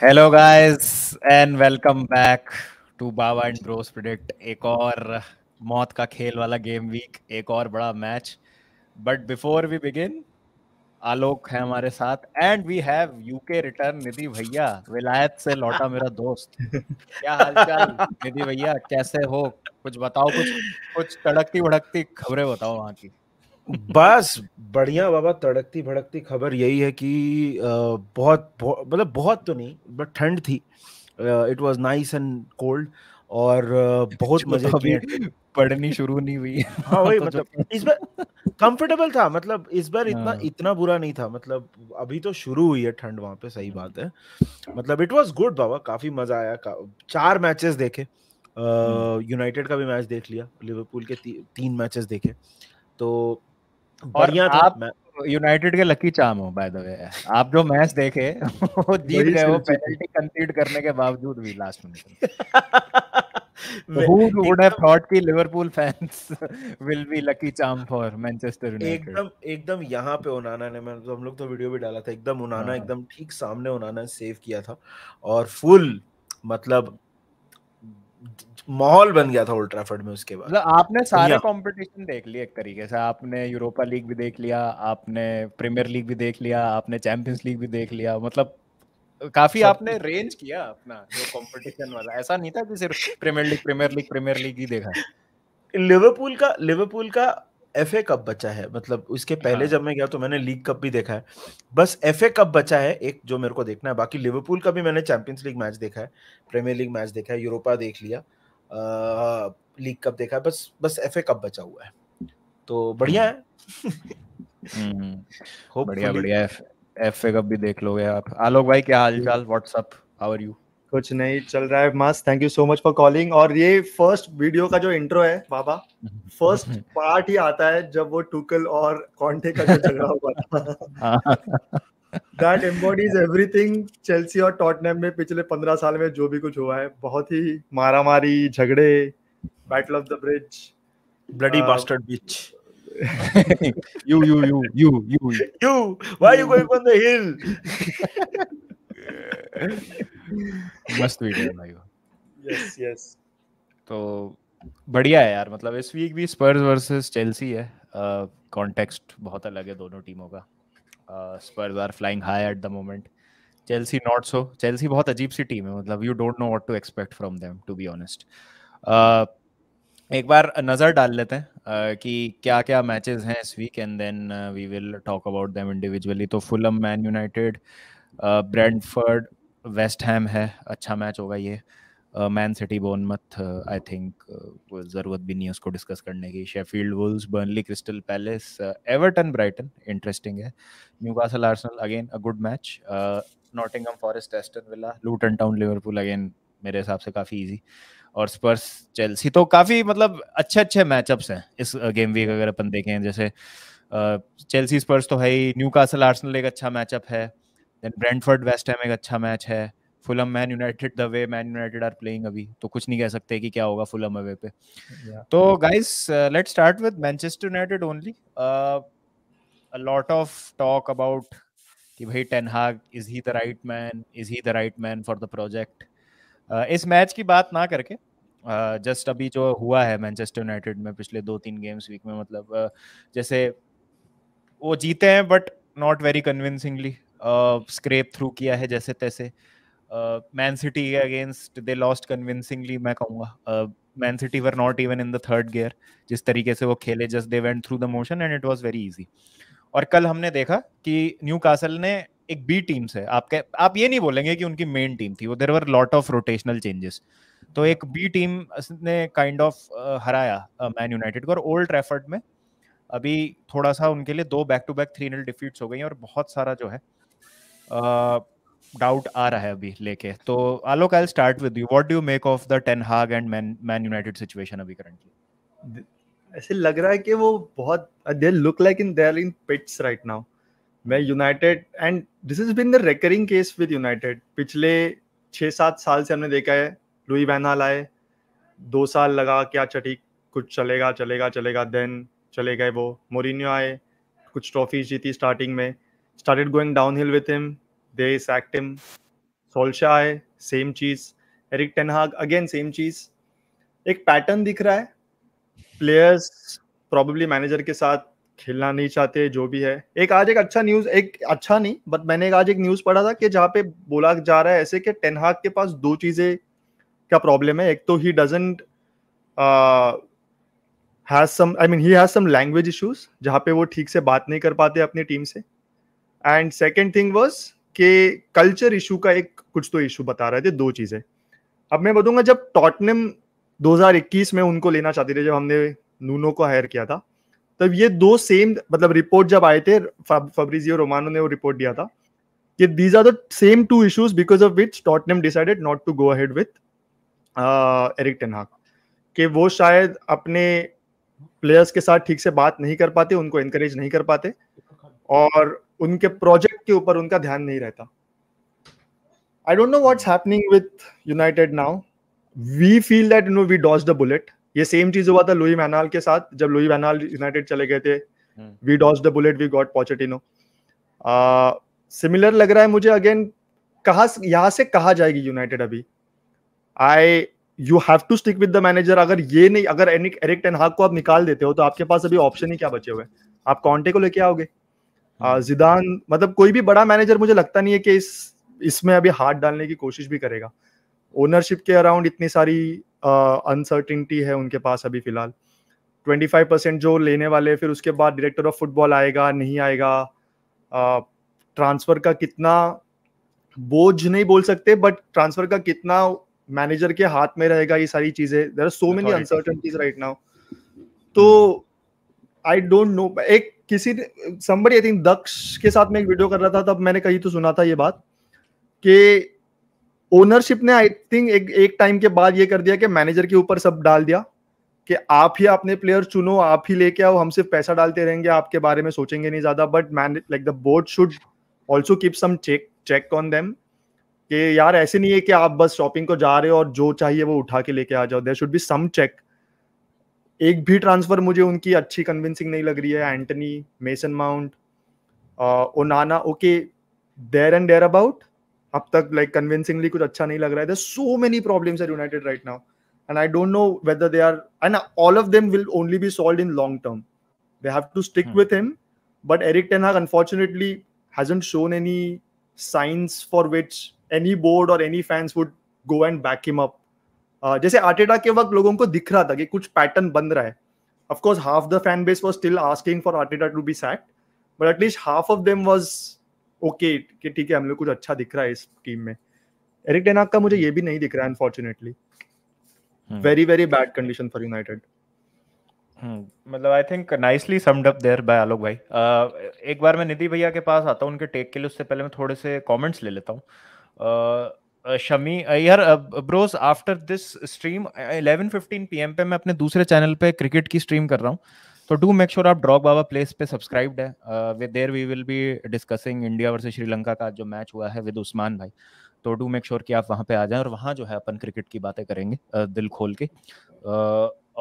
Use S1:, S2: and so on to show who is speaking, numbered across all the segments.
S1: Hello guys and welcome back to Baba and bros predict एक और मौत का खेल वाला गेम वीक एक और बड़ा match but before we begin Alok है हमारे साथ and we have UK return Nidhi भैया विलायत से लौटा मेरा दोस्त क्या हालचाल निधि भैया कैसे हो कुछ बताओ कुछ कुछ तड़कती भड़कती खबरें बताओ वहाँ की
S2: बस बढ़िया बाबा तड़कती भड़कती खबर यही है कि बहुत मतलब बहुत तो नहीं बट ठंड थी it was nice and cold और बहुत मजे किए पढ़नी शुरू नहीं हुई हाँ वही तो मतलब इस बार कंफर्टेबल था मतलब इस बार इतना हाँ। इतना बुरा नहीं था मतलब अभी तो शुरू हुई है ठंड वहां पे सही बात है हाँ। मतलब इट वाज गुड बाबा काफी मजा आया चार मैचेस देखे यूनाइटेड हम्म। का भी मैच देख लिया लिवरपूल के ती, तीन मैचेस देखे तो बढ़िया था आप
S1: यूनाइटेड के लकी चाम हो बाय द वे आप जो मैच देखे वो जीत गए वो पेनल्टी कंसीड करने के बावजूद भी last minute who would have thought कि Liverpool fans will be lucky charm
S2: for Manchester United एकदम एकदम यहाँ पे उनाना ने मैं तो हम लोग तो वीडियो भी डाला था एकदम उनाना हाँ। एकदम ठीक सामने उनाना सेव किया था और फुल मतलब माहौल बन गया था ओल्ड ट्रैफर्ड में उसके बाद मतलब आपने तो सारे
S1: कंपटीशन देख लिए एक तरीके से आपने यूरोपा लीग भी देख लिया आपने प्रीमियर लीग भी देख लिया आपने चैंपियंस लीग भी देख लिया मतलब
S2: काफी आपने
S1: रेंज किया अपना जो कंपटीशन वाला ऐसा नहीं था कि
S2: सिर्फ premier league premiere league premiere league ही देखा लिवरपूल का लिवरपूल का एफए कप बचा है मतलब उसके पहले हाँ। जब मैं गया तो मैंने लीग कप भी देखा है बस एफए कप बचा है एक जो मेरे को देखना है बाकी लिवरपूल का भी मैंने चैंपियंस लीग मैच देखा है प्रीमियर लीग मैच देखा है यूरोपा देख लिया लीग कप देखा है बस बस एफए कप बचा हुआ है तो बढ़िया है
S1: हम्म, बढ़िया बढ़िया एफ कप भी देख लोगे आप आलोक भाई क्या हाल चाल व्हाट्सअप हाउ आर यू कुछ नहीं चल रहा है मस्त thank you so
S3: much for calling और ये फर्स्ट वीडियो का जो इंट्रो है बाबा फर्स्ट पार्ट ही आता है जब वो टूकल और कॉन्टे का जो झगड़ा हुआ
S1: था
S3: दैट एम्बॉडीज एवरीथिंग चेल्सी और टॉटनेम में पिछले पंद्रह साल में जो भी कुछ हुआ है बहुत ही मारा मारी झगड़े battle of the bridge bloody bastard बीच
S1: you you you you you
S2: you why you going on the hill
S1: मस्त वीडियो है भाई यस यस तो बढ़िया है यार मतलब इस वीक भी स्पर्स वर्सेस चेल्सी है कॉन्टेक्स्ट uh, बहुत अलग है दोनों टीमों का uh, Spurs are flying high at the moment. Chelsea not so. Chelsea बहुत अजीब सी टीम है मतलब you don't know what to expect from them to be honest. Uh, एक बार नज़र डाल लेते हैं uh, कि क्या क्या मैचेस हैं इस week and then we will talk about them individually तो Fulham Man United Brentford West Ham है अच्छा मैच होगा ये uh, Man City Bournemouth I think ज़रूरत भी नहीं है उसको डिस्कस करने की Sheffield wolves Burnley Crystal Palace Everton Brighton interesting है Newcastle Arsenal again a good match Nottingham Forest Aston Villa Luton Town Liverpool again मेरे हिसाब से काफ़ी ईजी और स्पर्स चेल्सी तो काफ़ी मतलब अच्छे अच्छे मैचअप्स हैं इस गेम uh, वीक अगर अपन देखें जैसे चेल्सी uh, स्पर्स तो है ही न्यू कासल आर्सनल एक अच्छा मैचअप है देन ब्रेंडफर्ड वेस्ट हैम एक अच्छा मैच है Fulham Man United the way Man United are playing अभी तो कुछ नहीं कह सकते कि क्या होगा फुलम अवे पे yeah. तो guys let's start with Manchester United only a lot of talk about कि भाई ten Hag is he the right man is he the right man for the project इस मैच की बात ना करके just uh, अभी जो हुआ है मैनचेस्टर यूनाइटेड में पिछले दो तीन गेम्स वीक में मतलब uh, जैसे वो जीते हैं but not very convincingly scrape through किया है जैसे तैसे uh, मैन सिटी के अगेंस्ट दे लॉस्ट कन्विंसिंगली मैं कहूँगा Man City were not even in the third gear जिस तरीके से वो खेले just they went through the motion and it was very easy और कल हमने देखा कि न्यू कासल ने एक बी टीम से आपके आप ये नहीं बोलेंगे कि उनकी मेन टीम थी वो there were lot of rotational changes तो एक बी टीम ने काइंड ऑफ uh, हराया मैन uh, यूनाइटेड को और ओल्ड ट्रैफर्ड में अभी थोड़ा सा उनके लिए दो back to back three nil defeats हो गई और बहुत सारा जो है uh, डाउट आ रहा है अभी लेके तो Alok I start with you what do you make of the ten Hag and Man Man United situation अभी करंटली
S3: ऐसे लग रहा है कि वो बहुत they look like in there in pits right now Man United and this is been the recurring case with United पिछले छः सात साल से हमने देखा है लुई वैनाल आए दो साल लगा क्या चटी कुछ चलेगा चलेगा चलेगा देन चले गए वो मोरिनियो आए कुछ ट्रॉफीज जीती स्टार्टिंग में started going down hill with him They sacked Solskjaer है सेम चीज एरिक टेनहाग अगेन सेम चीज एक पैटर्न दिख रहा है प्लेयर्स प्रॉबेबली मैनेजर के साथ खेलना नहीं चाहते जो भी है एक आज एक अच्छा न्यूज एक अच्छा नहीं बट मैंने एक आज एक न्यूज पढ़ा था कि जहाँ पे बोला जा रहा है ऐसे कि टेनहाग के पास दो चीजें का प्रॉब्लम है एक तो he doesn't has some I mean he has some language issues जहाँ पे वो ठीक से बात नहीं कर पाते अपनी टीम से एंड सेकेंड थिंग वॉज के कल्चर इशू का एक कुछ तो इशू बता रहे थे दो चीजें अब मैं बताऊंगा जब टॉटनम 2021 में उनको लेना चाहते थे जब हमने नूनो को हायर किया था तब ये दो सेम मतलब रिपोर्ट जब आए थे फब्रिजियो रोमानो ने वो रिपोर्ट दिया था कि these are the same two issues because of which Tottenham decided not to go ahead with Erik ten Hag कि वो शायद अपने प्लेयर्स के साथ ठीक से बात नहीं कर पाते उनको इनकरेज नहीं कर पाते और उनके प्रोजेक्ट के ऊपर उनका ध्यान नहीं रहता I don't know what's happening with United now we feel that no we dodge the bullet ये सेम चीज हुआ था लुई मैनाल के साथ जब लुई मैनाल यूनाइटेड चले गए थे we dodge the bullet we got Pochettino similar लग रहा है मुझे अगेन कहा यहां से कहा जाएगी यूनाइटेड अभी I you have to stick with the manager अगर ये नहीं अगर एरिक टेनहाग को आप निकाल देते हो तो आपके पास अभी ऑप्शन ही क्या बचे हुए आप कॉन्टे को लेके आओगे हम्म। जिदान मतलब कोई भी बड़ा मैनेजर मुझे लगता नहीं है कि इस इसमें अभी हाथ डालने की कोशिश भी करेगा ओनरशिप के अराउंड इतनी सारी अनसर्टिनिटी है उनके पास अभी फिलहाल 25 परसेंट जो लेने वाले फिर उसके बाद डायरेक्टर ऑफ फुटबॉल आएगा नहीं आएगा ट्रांसफर का कितना बोझ नहीं बोल सकते बट ट्रांसफर का कितना मैनेजर के हाथ में रहेगा ये सारी चीजें there are so many uncertainties right now तो आई डोंट नो एक किसी somebody आई थिंक दक्ष के साथ में एक वीडियो कर रहा था तब मैंने कहीं तो सुना था ये बात कि ओनरशिप ने आई थिंक एक एक टाइम के बाद ये कर दिया कि मैनेजर के ऊपर सब डाल दिया कि आप ही अपने प्लेयर चुनो आप ही लेके आओ हम सिर्फ पैसा डालते रहेंगे आपके बारे में सोचेंगे नहीं ज्यादा but man like the board should also keep some check check on them कि यार ऐसे नहीं है कि आप बस शॉपिंग को जा रहे हो और जो चाहिए वो उठा के लेके आ जाओ there should be some check एक भी ट्रांसफर मुझे उनकी अच्छी कन्विंसिंग नहीं लग रही है Antony Mason Mount Onana okay there and there about अब तक लाइक like, कन्विंसिंगली कुछ अच्छा नहीं लग रहा है so many problems are United right now and I don't know whether they are and all of them will only be solve in long term they have to stick with him but Erik ten Hag unfortunately hasn't shown any science for which any board और any fans would go and back him up जैसे Arteta के वक्त लोगों को दिख रहा था कि कुछ पैटर्न बन रहा है of course half the fan base was still asking for Arteta to be sacked but at least half of them was okay कि ठीक है हम लोग कुछ अच्छा दिख रहा है इस टीम में एरिक टेनाक का मुझे ये भी नहीं दिख रहा है unfortunately
S1: very very bad condition for United
S2: मतलब
S1: I think nicely summed up there by Alok भाई एक बार मैं निधि भैया के पास आता हूँ उनके टेक के लिए उससे पहले मैं थोड़े से कमेंट्स ले लेता हूँ शमी यार bros after this stream 11:15 PM पे मैं अपने दूसरे चैनल पे क्रिकेट की स्ट्रीम कर रहा हूँ तो डू मेक श्योर आप ड्रॉग बाबा प्लेस पे सब्सक्राइब्ड है with there we will be discussing India versus Sri Lanka का जो मैच हुआ है विद उस्मान भाई तो डू मेक श्योर कि आप वहाँ पे आ जाएं और वहाँ जो है अपन क्रिकेट की बातें करेंगे दिल खोल के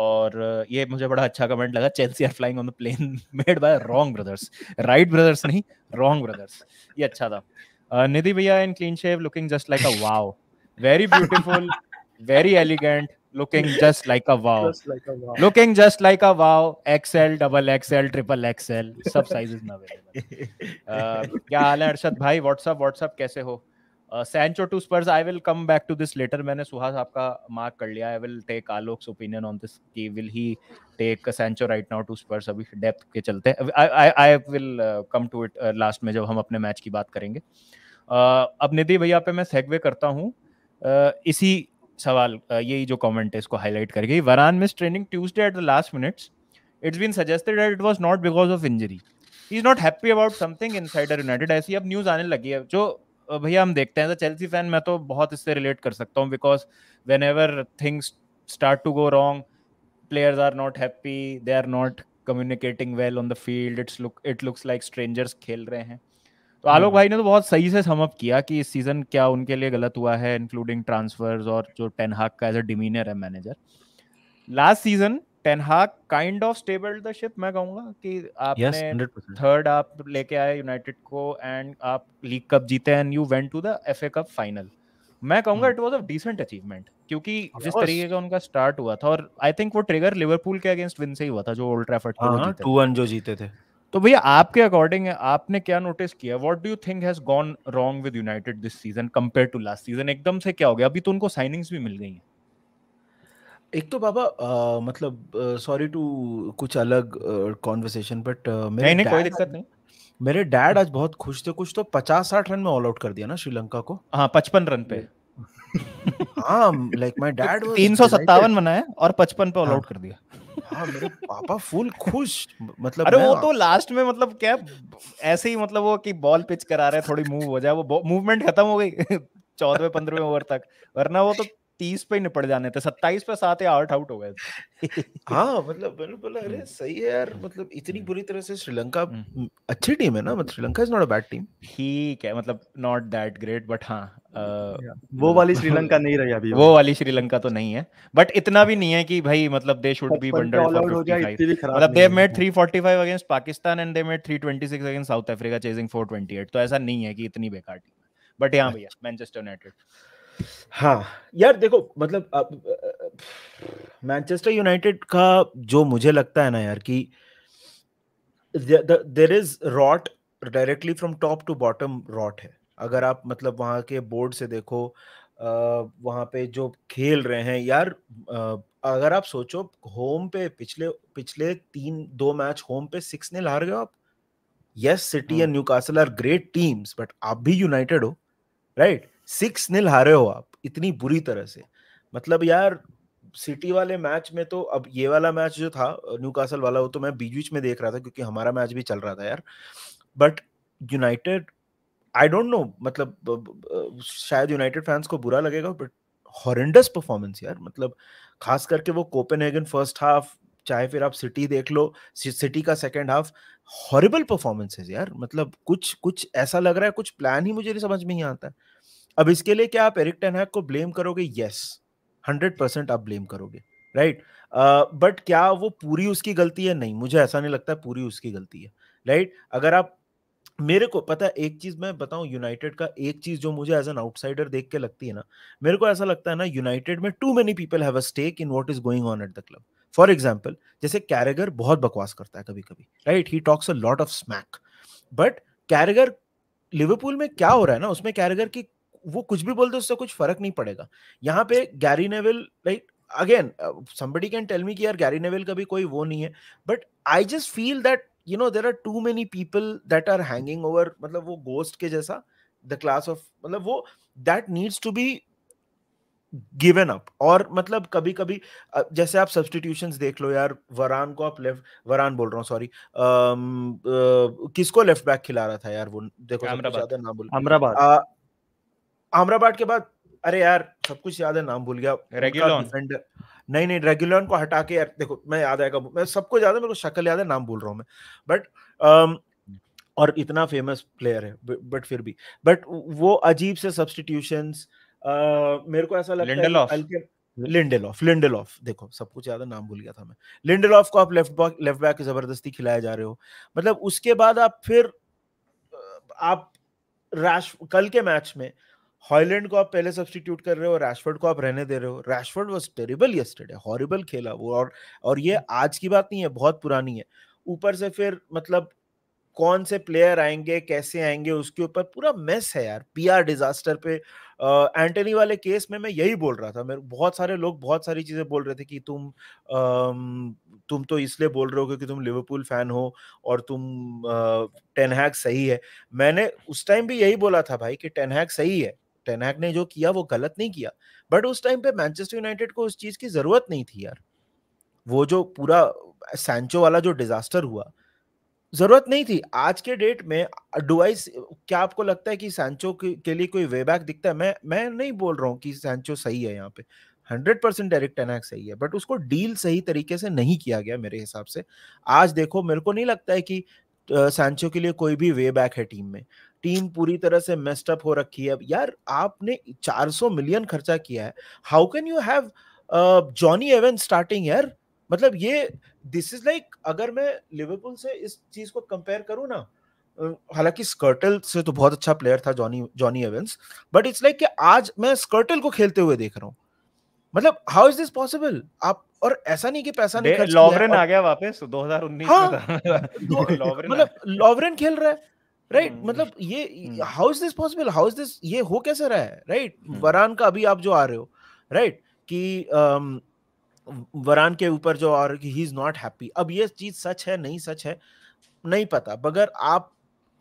S1: और ये मुझे बड़ा अच्छा कमेंट लगा Chelsea are flying on the plane made by wrong brothers right brothers नहीं रॉन्ग ब्रदर्स ये अच्छा था निधि भैया in clean shave looking just like a wow very beautiful very elegant looking just like a wow looking just like a wow XL double XL triple XL सब size is available क्या हाल है अरशद भाई what's up what's up कैसे हो Sancho to Spurs I will come back to this later मैंने सुहास आपका mark कर लिया I will take Alok's opinion on this की will he take Sancho right now to Spurs अभी डेप्थ के चलते I will come to it last में जब हम अपने मैच की बात करेंगे uh, अब निधि भैया पे मैं सेगवे करता हूँ इसी सवाल यही जो कमेंट है इसको हाईलाइट करके Varane miss training Tuesday at the last minutes it's been suggested that it was not because of injury he is not happy about something in United ऐसी अब न्यूज आने लगी है जो भैया हम देखते हैं चेल्सी फैन मैं तो बहुत इससे रिलेट कर सकता हूँ because whenever things start to go wrong players are not happy they are not communicating well on the field it's look it looks like strangers खेल रहे हैं तो आलोक हम्म। भाई ने तो बहुत सही से समअप किया कि इस सीजन क्या उनके लिए गलत हुआ है इंक्लूडिंग ट्रांसफर्स और जो टेनहाक का एज अ डिमीनियर है manager last season ten Hag kind of stable the ship मैं कहूंगा कि आपने थर्ड yes, आप लेके आए यूनाइटेड को एंड आप लीग कप जीते and you went to the FA cup final मैं कहूंगा it was a decent achievement क्योंकि जिस तरीके का उनका स्टार्ट हुआ था और आई थिंक वो ट्रिगर लिवरपूल के अगेंस्ट विन से ही हुआ था जो ओल्ड ट्रैफर्ड हाँ, हाँ, जो जीते थे तो भैया आपके अकॉर्डिंग आपने क्या नोटिस किया what do you think has gone wrong with United this season compare to last season एकदम से क्या हो गया अभी तो उनको साइनिंग्स भी मिल गई हैं
S2: एक तो बाबा आ, मतलब सॉरी टू कुछ अलग कॉन्वर्सेशन बट नहीं नहीं कोई दिक्कत नहीं मेरे डैड आज बहुत खुश थे कुछ तो पचास साठ रन में ऑल आउट कर दिया ना श्रीलंका को हाँ पचपन रन पे हाँ लाइक माय डैड तीन सौ सत्तावन बनाया और पचपन पे ऑल आउट हाँ। कर दिया हाँ मेरे पापा फुल खुश मतलब अरे वो तो
S1: लास्ट में मतलब क्या ऐसे ही मतलब वो कि बॉल पिच करा रहे थोड़ी मूव हो जाए वो मूवमेंट खत्म हो गई चौदहवें पंद्रहवें ओवर तक वरना वो तो तीस पे निपट जाने थे सत्ताईस
S2: पे सात या आठ आउट हो गए थे हाँ मतलब मैंने बोला अरे हम्म। सही है यार हम्म। मतलब इतनी हम्म। बुरी तरह से श्रीलंका अच्छी टीम है ना मतलब Sri Lanka is not a bad team ठीक है मतलब नॉट दैट ग्रेट बट हाँ वो वाली श्रीलंका नहीं रही अभी वो वाली
S1: श्रीलंका तो नहीं है बट इतना भी नहीं है कि भाई मतलब दे शुड बी बंडल मतलब they made 345 against Pakistan and they made 326 against South Africa chasing 428 तो ऐसा नहीं है कि इतनी बेकार टीम बट हां भैया मैनचेस्टर यूनाइटेड
S2: हाँ यार देखो मतलब मैनचेस्टर यूनाइटेड का जो मुझे लगता है ना यार कि there is rot directly from top to bottom rot है अगर आप मतलब वहां के बोर्ड से देखो वहां पे जो खेल रहे हैं यार अगर आप सोचो होम पे पिछले पिछले तीन दो मैच होम पे सिक्स ने हार गए आप yes City and new are great teams but आप भी यूनाइटेड हो राइट right? सिक्स नील हारे हो आप इतनी बुरी तरह से मतलब यार सिटी वाले मैच में तो अब ये वाला मैच जो था न्यू कासल वाला वो तो मैं बीच बीच में देख रहा था क्योंकि हमारा मैच भी चल रहा था यार but United I don't know मतलब शायद यूनाइटेड फैंस को बुरा लगेगा बट हॉरेंडस परफॉर्मेंस यार मतलब खास करके वो कोपेन फर्स्ट हाफ चाहे फिर आप सिटी देख लो सिटी का सेकेंड हाफ हॉरिबल है यार मतलब कुछ कुछ ऐसा लग रहा है कुछ प्लान ही मुझे नहीं समझ में ही आता है अब इसके लिए क्या आप एरिक टेनहैक को ब्लेम करोगे यस हंड्रेड परसेंट आप ब्लेम करोगे राइट बट क्या वो पूरी उसकी गलती है नहीं मुझे ऐसा नहीं लगता पूरी उसकी गलती है राइट अगर आप मेरे को पता है एक चीज मैं बताऊं यूनाइटेड का एक चीज जो मुझे एज एन आउटसाइडर देख के लगती है ना मेरे को ऐसा लगता है ना यूनाइटेड में too many people have a stake in what is going on at the club for example जैसे कैरेगर बहुत बकवास करता है कभी कभी राइट ही talks a lot of smack but Carragher Liverpool में क्या हो रहा है ना उसमें कैरेगर की वो कुछ भी बोल दे उससे कुछ फर्क नहीं पड़ेगा यहाँ पे Gary Neville like again somebody can tell me कि यार गैरी नेविल का भी कोई वो नहीं है but I just feel that you know there are too many people that are hanging over मतलब वो गोस्ट के जैसा द क्लास ऑफ मतलब वो that needs to be given up और मतलब कभी कभी uh, जैसे आप सब्सटीट्यूशन देख लो यार वरान को आप लेफ्ट वरान बोल रहा हूँ सॉरी um, uh, किसको लेफ्ट बैक खिला रहा था यार वो देखो ज्यादा ना बोल अमराबाद आमराबाद के बाद अरे यार सब कुछ याद है नाम भूल गया रेगुलॉन नहीं नहीं रेगुलॉन को हटा के यार देखो मैं याद आएगा मैं सबको याद है मेरे को शक्ल याद है नाम भूल रहा हूँ मैं बट um, और इतना फेमस प्लेयर है बट फिर भी बट वो अजीब से सब्सटीट्यूशन मेरे को ऐसा लगता है लिंडेलॉफ लिंडेलॉफ देखो सब कुछ ज्यादा नाम भूल गया था मैं लिंडेलॉफ को आप लेफ्ट बैक लेफ्ट बैक जबरदस्ती खिलाए जा रहे हो मतलब उसके बाद आप फिर आप राश कल के मैच में हॉयलैंड को आप पहले सब्सटीट्यूट कर रहे हो रैशफर्ड को आप रहने दे रहे हो Rashford was terrible yesterday horrible खेला वो और और ये हम्म। आज की बात नहीं है बहुत पुरानी है ऊपर से फिर मतलब कौन से प्लेयर आएंगे कैसे आएंगे उसके ऊपर पूरा मेस है यार पीआर डिजास्टर पे एंटनी वाले केस में मैं यही बोल रहा था मेरे बहुत सारे लोग बहुत सारी चीजें बोल रहे थे कि तुम आ, तुम तो इसलिए बोल रहे हो क्योंकि तुम लिवरपूल फैन हो और तुम टेनहैक सही है मैंने उस टाइम भी यही बोला था भाई कि टेनहैक सही है टेनहैक ने जो किया वो गलत नहीं किया बट उस टाइम पे मैनचेस्टर यूनाइटेड को उस चीज़ की ज़रूरत नहीं थी यार वो जो पूरा सैंचो वाला जो डिजास्टर हुआ जरूरत नहीं थी आज के डेट में डुआई क्या आपको लगता है कि सैंचो के लिए कोई वे बैक दिखता है मैं मैं नहीं बोल रहा हूँ कि सैंचो सही है यहाँ पे हंड्रेड परसेंट डायरेक्ट टेनैक सही है बट उसको डील सही तरीके से नहीं किया गया मेरे हिसाब से आज देखो मेरे को नहीं लगता है कि सैंचो के लिए कोई भी वे बैक है टीम में टीम पूरी तरह से मेस्ड अप हो रखी है यार आपने 400 मिलियन खर्चा किया है how can you have Jonny Evans starting यार मतलब ये दिस इज लाइक अगर मैं लिवरपूल से इस चीज को कंपेयर करूँ ना हालांकि स्कर्टल से तो बहुत अच्छा प्लेयर था Jonny Jonny Evans but it's like कि आज मैं स्कर्टल को खेलते हुए देख रहा हूँ मतलब हाउ इज दिस पॉसिबल आप और ऐसा नहीं कि पैसा नहीं खर्च लॉवरेन आ गया
S1: वापस 2019 हाँ, में था
S2: मतलब लॉवरेन खेल रहा है राइट right? Hmm. मतलब ये how is this possible how is this ये हो कैसे रहा है राइट right? Hmm. वरान का अभी आप जो आ रहे हो राइट right? कि um, वरान के ऊपर जो आ रहे ही इज नॉट हैप्पी अब ये चीज सच है नहीं सच है नहीं पता मगर आप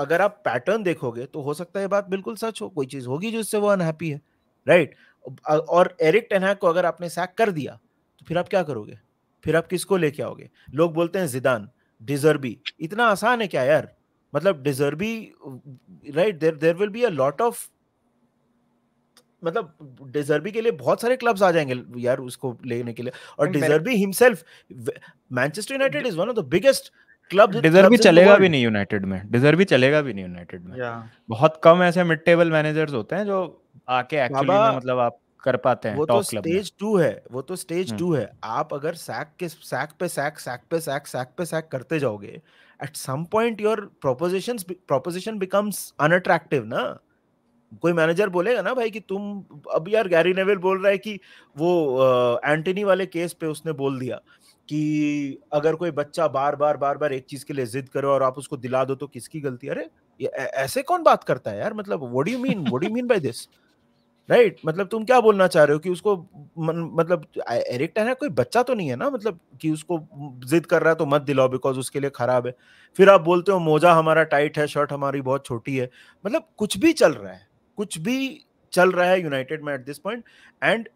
S2: अगर आप पैटर्न देखोगे तो हो सकता है बात बिल्कुल सच हो कोई चीज होगी जिससे वो अनहैप्पी है राइट right? और एरिक टेनहैक को अगर आपने सैक कर दिया तो फिर आप क्या करोगे फिर आप किसको लेके आओगे लोग बोलते हैं जिदान डिजर्बी इतना आसान है क्या यार मतलब De Zerbi right there there will be a lot of मतलब डिजर्बी के लिए बहुत सारे क्लब्स आ जाएंगे यार उसको लेने के लिए और De Zerbi himself Manchester United is one of the biggest club De Zerbi चलेगा भी नहीं
S1: यूनाइटेड में डिजर्बी चलेगा भी नहीं यूनाइटेड में yeah. बहुत कम ऐसे मिड टेबल मैनेजर्स होते हैं जो
S2: आके एक्चुअली
S1: मतलब आप कर पाते हैं वो तो स्टेज
S2: टू है वो तो स्टेज हम्म। टू है आप अगर सैक के सैक पे सैक सैक पे सैक सैक पे सैक करते जाओगे at some point your proposition proposition becomes unattractive ना कोई मैनेजर बोलेगा ना भाई कि तुम अब यार गैरी नेवेल बोल रहा है कि वो एंटनी वाले केस पे उसने बोल दिया कि अगर कोई बच्चा बार बार बार बार एक चीज के लिए जिद करे और आप उसको दिला दो तो किसकी गलती अरे ऐसे कौन बात करता है यार मतलब what do you mean what do you mean by this right right? मतलब तुम क्या बोलना चाह रहे हो कि उसको मतलब एरिक टैना कोई बच्चा तो नहीं है ना मतलब कि उसको जिद कर रहा है तो मत दिलाओ बिकॉज उसके लिए खराब है फिर आप बोलते हो मोजा हमारा टाइट है शर्ट हमारी बहुत छोटी है मतलब कुछ भी चल रहा है कुछ भी चल रहा है यूनाइटेड में at this point and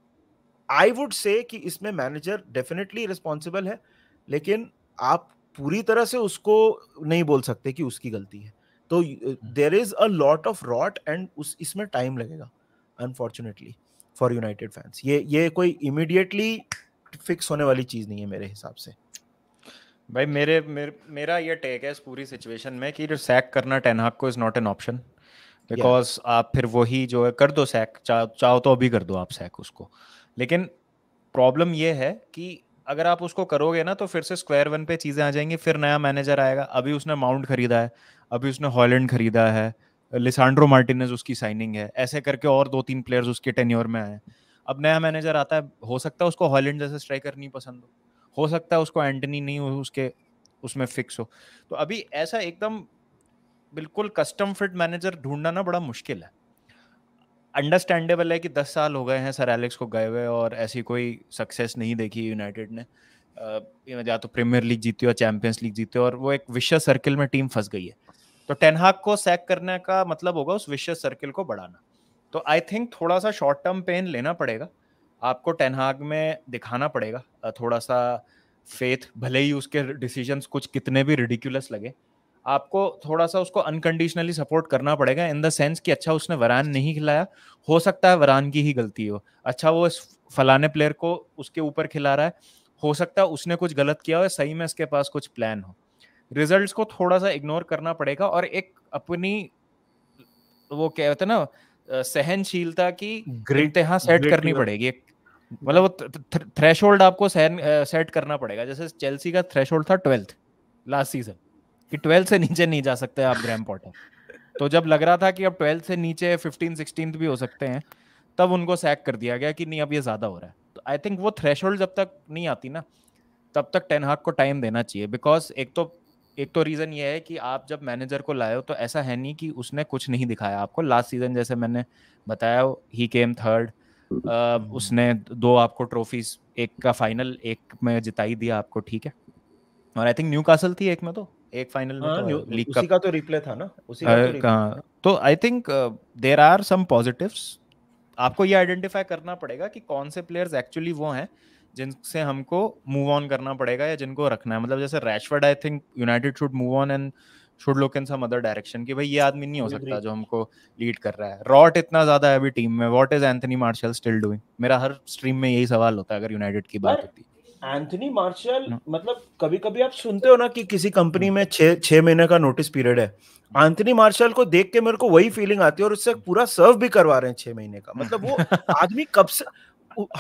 S2: I would say कि इसमें मैनेजर डेफिनेटली रिस्पॉन्सिबल है लेकिन आप पूरी तरह से उसको नहीं बोल सकते कि उसकी गलती है तो there is a lot of rot and उस इसमें टाइम लगेगा अनफॉर्चुनेटली फॉर यूनाइटेड फैंस ये ये कोई इमिडिएटली फिक्स होने वाली चीज़ नहीं है मेरे हिसाब से
S1: भाई मेरे, मेरे मेरा ये टेक है इस पूरी सिचुएशन में कि जो सैक करना टेनहाक को is not an option because आप फिर वही जो है कर दो सैक चाहो चाहो तो अभी कर दो आप सैक उसको लेकिन प्रॉब्लम ये है कि अगर आप उसको करोगे ना तो फिर से स्क्वायर वन पे चीज़ें आ जाएंगी फिर नया मैनेजर आएगा अभी उसने माउंट खरीदा है अभी उसने हॉलैंड खरीदा है लिसांड्रो मार्टिनेज उसकी साइनिंग है ऐसे करके और दो तीन प्लेयर्स उसके टेन्योर में आए अब नया मैनेजर आता है हो सकता है उसको हॉलैंड जैसे स्ट्राइकर नहीं पसंद हो हो सकता है उसको एंटनी नहीं हो उसके उसमें फिक्स हो तो अभी ऐसा एकदम बिल्कुल कस्टम फिट मैनेजर ढूंढना ना बड़ा मुश्किल है अंडरस्टैंडेबल है कि दस साल हो गए हैं सर एलेक्स को गए हुए और ऐसी कोई सक्सेस नहीं देखी यूनाइटेड ने या तो प्रीमियर लीग जीती हो चैंपियंस लीग जीती हो और वो एक विश्व सर्किल में टीम फंस गई है तो टेनहाक को सैक करने का मतलब होगा उस विशेष सर्किल को बढ़ाना तो आई थिंक थोड़ा सा शॉर्ट टर्म पेन लेना पड़ेगा आपको टेनहाग में दिखाना पड़ेगा थोड़ा सा फेथ भले ही उसके डिसीजन कुछ कितने भी रिडिकुलस लगे आपको थोड़ा सा उसको अनकंडीशनली सपोर्ट करना पड़ेगा इन द सेंस कि अच्छा उसने वरान नहीं खिलाया हो सकता है वरान की ही गलती हो अच्छा वो इस फलाने प्लेयर को उसके ऊपर खिला रहा है हो सकता है उसने कुछ गलत किया हो सही में इसके पास कुछ प्लान हो रिजल्ट्स को थोड़ा सा इग्नोर करना पड़ेगा और एक अपनी वो कहते होता ना सहनशीलता की ग्रेट यहाँ सेट करनी पड़ेगी मतलब वो थ्रेश होल्ड आपको सहन सेट करना पड़ेगा जैसे चेल्सी का थ्रेश होल्ड था ट्वेल्थ लास्ट सीजन कि ट्वेल्थ से नीचे नहीं जा सकते आप ग्रैम पॉटर तो जब लग रहा था कि अब ट्वेल्थ से नीचे फिफ्टीन सिक्सटीन भी हो सकते हैं तब उनको सैक कर दिया गया कि नहीं अब ये ज़्यादा हो रहा है तो आई थिंक वो थ्रेश जब तक नहीं आती ना तब तक टेनहाक को टाइम देना चाहिए बिकॉज एक तो एक तो रीजन ये है कि आप जब मैनेजर को लाए हो तो ऐसा है नहीं कि उसने कुछ नहीं दिखाया आपको लास्ट सीजन जैसे मैंने बताया ही केम थर्ड उसने दो आपको ट्रॉफीज एक का फाइनल एक में जिताई दिया आपको ठीक है और आई थिंक न्यू कासल थी एक में तो
S2: एक फाइनल में हाँ, तो लीग उसी का तो रिप्ले था ना उसी का तो
S1: तो I think there are some positives आपको ये आइडेंटिफाई करना पड़ेगा कि कौन से प्लेयर्स एक्चुअली वो हैं जिनसे हमको मूव ऑन करना पड़ेगा या जिनको रखना है मतलब जैसे Rashford I think United should move on and should look in some other direction कि भाई ये आदमी नहीं हो सकता जो हमको लीड कर रहा है रॉट इतना ज्यादा है अभी टीम में what is Anthony Martial still doing मेरा हर स्ट्रीम में यही सवाल होता है अगर यूनाइटेड की बात
S2: होती एंथनी मार्शल मतलब कभी कभी आप सुनते हो ना कि किसी कंपनी में छह छः महीने का नोटिस पीरियड है एंथनी मार्शल को देख के मेरे को वही फीलिंग आती है और उससे पूरा सर्व भी करवा रहे हैं छह महीने का मतलब वो आदमी कब से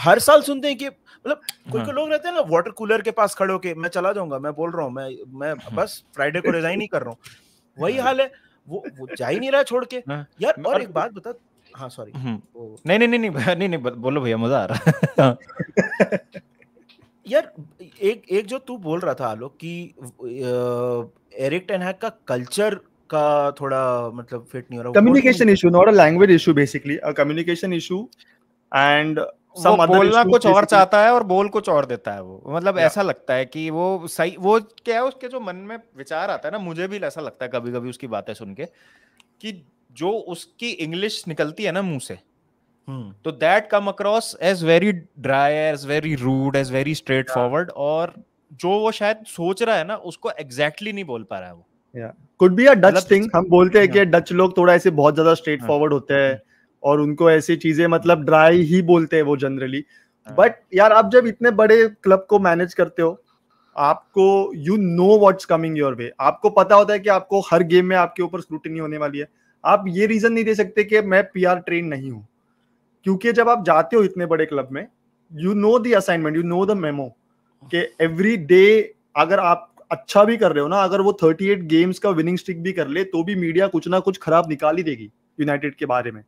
S2: हर साल सुनते हैं कि मतलब कोई हाँ। लोग रहते हैं ना वाटर कूलर के पास खड़े होके मैं चला जाऊंगा मैं बोल रहा हूँ मैं मैं हाँ। बस फ्राइडे को रिजाइन ही कर रहा हूँ वही हाँ। हाल है वो वो जा ही नहीं रहा छोड़ के हाँ। यार और एक बात बता हाँ सॉरी हम्म।
S1: नहीं नहीं नहीं नहीं नहीं बोलो भैया मजा आ रहा
S2: यार एक एक जो तू बोल रहा था आलोक कि एरिक टेनहैक का कल्चर का थोड़ा मतलब फिट नहीं हो रहा communication issue not a
S3: language issue basically a
S2: communication issue and बोलना कुछ और चाहता है और बोल कुछ
S1: और देता है वो मतलब ऐसा लगता है कि वो सही वो क्या है उसके जो मन में विचार आता है ना मुझे भी ऐसा लगता है कभी कभी उसकी बातें सुन के कि जो उसकी इंग्लिश निकलती है ना मुंह से हम्म। तो that come across as very dry as very rude as very straightforward और जो वो शायद सोच रहा है ना उसको एग्जैक्टली exactly नहीं बोल पा रहा है वो
S3: could be a Dutch thing हम बोलते हैं कि डच लोग थोड़ा ऐसे बहुत ज्यादा स्ट्रेट फॉरवर्ड होते हैं हाँ। और उनको ऐसी चीजें मतलब ड्राई ही बोलते हैं वो जनरली बट हाँ। यार आप जब इतने बड़े क्लब को मैनेज करते हो आपको you know what coming your way आपको पता होता है कि आपको हर गेम में आपके ऊपर स्क्रूटनी होने वाली है आप ये रीजन नहीं दे सकते कि मैं पी आर ट्रेन नहीं हूँ क्योंकि जब आप जाते हो इतने बड़े क्लब में you know the assignment assignment you know the memo कि एवरी डे अगर आप अच्छा भी कर रहे हो ना अगर वो 38 गेम्स का विनिंग स्ट्रिक भी कर ले तो भी मीडिया कुछ ना कुछ खराब निकाल ही देगी यूनाइटेड के बारे में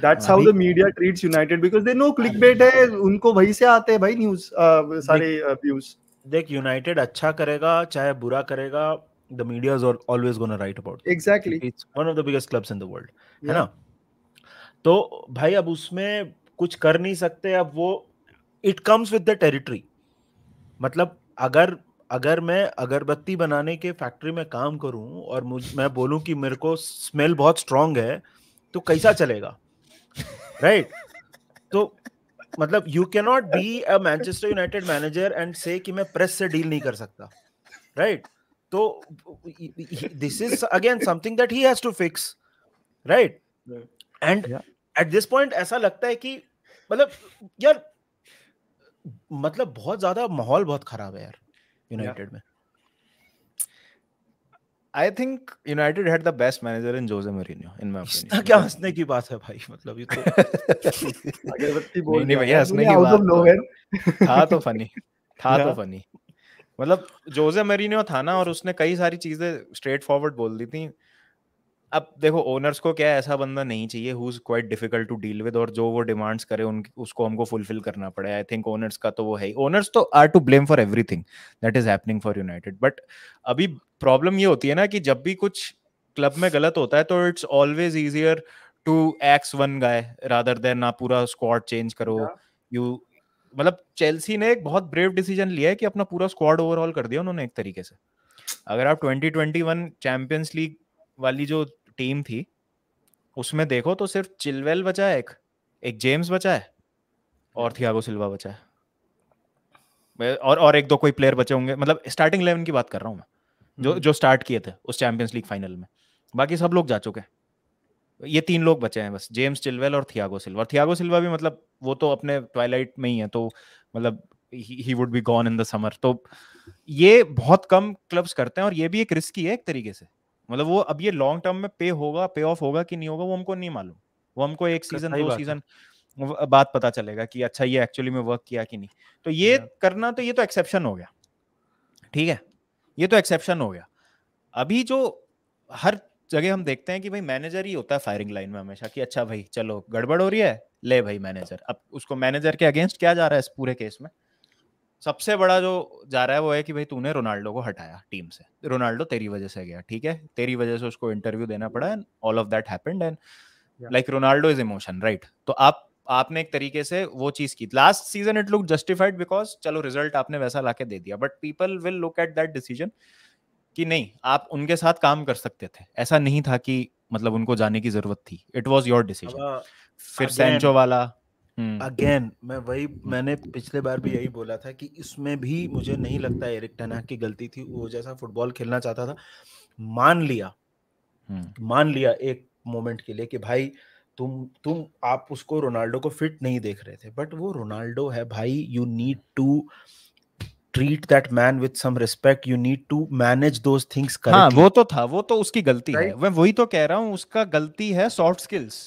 S3: That's how the media treats United because they know clickbait है उनको वहीं से आते हैं भाई न्यूज
S2: सारे views देख United अच्छा करेगा चाहे बुरा करेगा the the media is always gonna write about exactly it's one of the biggest clubs in the world है ना तो भाई अब उसमें कुछ कर नहीं सकते अब वो it comes with the territory मतलब अगर अगर मैं अगरबत्ती बनाने के फैक्ट्री में काम करूं और मुझ मैं बोलूं कि मेरे को स्मेल बहुत स्ट्रांग है तो कैसा चलेगा राइट तो मतलब you can not be a Manchester United manager and say कि मैं प्रेस से डील नहीं कर सकता राइट तो this is again something that he has to fix right and at this point ऐसा लगता है कि मतलब यार मतलब बहुत ज्यादा माहौल बहुत खराब है यार यूनाइटेड yeah. में
S1: I think United had the best manager in José Mourinho in my opinion क्या
S2: हंसने की बात है भाई मतलब ये तो अगरबत्ती बोल नहीं भैया हंसने की बात तो था तो फनी
S1: था तो फनी मतलब जोसे मरीनियो था ना और उसने कई सारी चीजें स्ट्रेट फॉरवर्ड बोल दी थी अब देखो ओनर्स को क्या ऐसा बंदा नहीं चाहिए who is quite difficult to deal with और जो वो डिमांड्स करे उन उसको हमको फुलफिल करना पड़े आई थिंक ओनर्स का तो वो है ओनर्स तो are to blame for everything that is happening for United but अभी प्रॉब्लम ये होती है ना कि जब भी कुछ क्लब में गलत होता है तो it's always easier to axe one guy rather than ना पूरा स्क्वाड चेंज करो यू मतलब चेल्सी ने एक बहुत ब्रेव डिसीजन लिया है कि अपना पूरा स्क्वाड ओवरऑल कर दिया उन्होंने एक तरीके से अगर आप 2021 चैंपियंस लीग वाली जो टीम थी उसमें देखो तो सिर्फ चिलवेल बचा है एक एक जेम्स बचा है और थियागो सिल्वा बचा है और और एक दो कोई प्लेयर बचे होंगे मतलब स्टार्टिंग इलेवन की बात कर रहा हूँ मैं जो हम्म। जो स्टार्ट किए थे उस चैंपियंस लीग फाइनल में बाकी सब लोग जा चुके हैं ये तीन लोग बचे हैं बस जेम्स चिलवेल और थियागो सिल्वा थियागो सिल्वा भी मतलब वो तो अपने ट्वाइलाइट में ही है तो मतलब he would be gone in the summer तो ये बहुत कम क्लब्स करते हैं और ये भी एक रिस्की है एक तरीके से मतलब वो अब ये लॉन्ग टर्म में पे होगा पे ऑफ होगा कि नहीं होगा वो हमको नहीं मालूम वो हमको एक अच्छा, सीजन दो सीजन बात पता चलेगा कि अच्छा ये एक्चुअली में वर्क किया कि नहीं तो ये करना तो ये तो एक्सेप्शन हो गया ठीक है ये तो एक्सेप्शन हो गया अभी जो हर जगह हम देखते हैं कि भाई मैनेजर ही होता है फायरिंग लाइन में हमेशा कि अच्छा भाई चलो गड़बड़ हो रही है ले भाई मैनेजर अब उसको मैनेजर के अगेंस्ट क्या जा रहा है इस पूरे केस में सबसे बड़ा जो जा रहा है वो है कि भाई तूने रोनाल्डो को हटाया टीम से रोनाल्डो तेरी वजह से गया ठीक है तेरी वजह से उसको इंटरव्यू देना पड़ा and all of that happened and like Ronaldo is emotion right तो आप आपने एक तरीके से वो चीज की last season it look justified because चलो रिजल्ट आपने वैसा लाके दे दिया but people will look at that decision कि नहीं आप उनके साथ काम कर सकते थे ऐसा नहीं था कि मतलब उनको जाने की जरूरत थी इट वॉज योर डिसीजन फिर सेंचो वाला
S2: अगेन हम्म। मैं वही मैंने पिछले बार भी यही बोला था कि इसमें भी मुझे नहीं लगता एरिक टनाक की गलती थी वो जैसा फुटबॉल खेलना चाहता था मान लिया हम्म। मान लिया एक मोमेंट के लिए कि भाई तुम तुम आप उसको रोनाल्डो को फिट नहीं देख रहे थे बट वो रोनाल्डो है भाई you need to treat that man with some respect you need to manage those things वो तो था वो तो उसकी गलती right? है मैं वही तो कह रहा हूँ उसका गलती है soft skills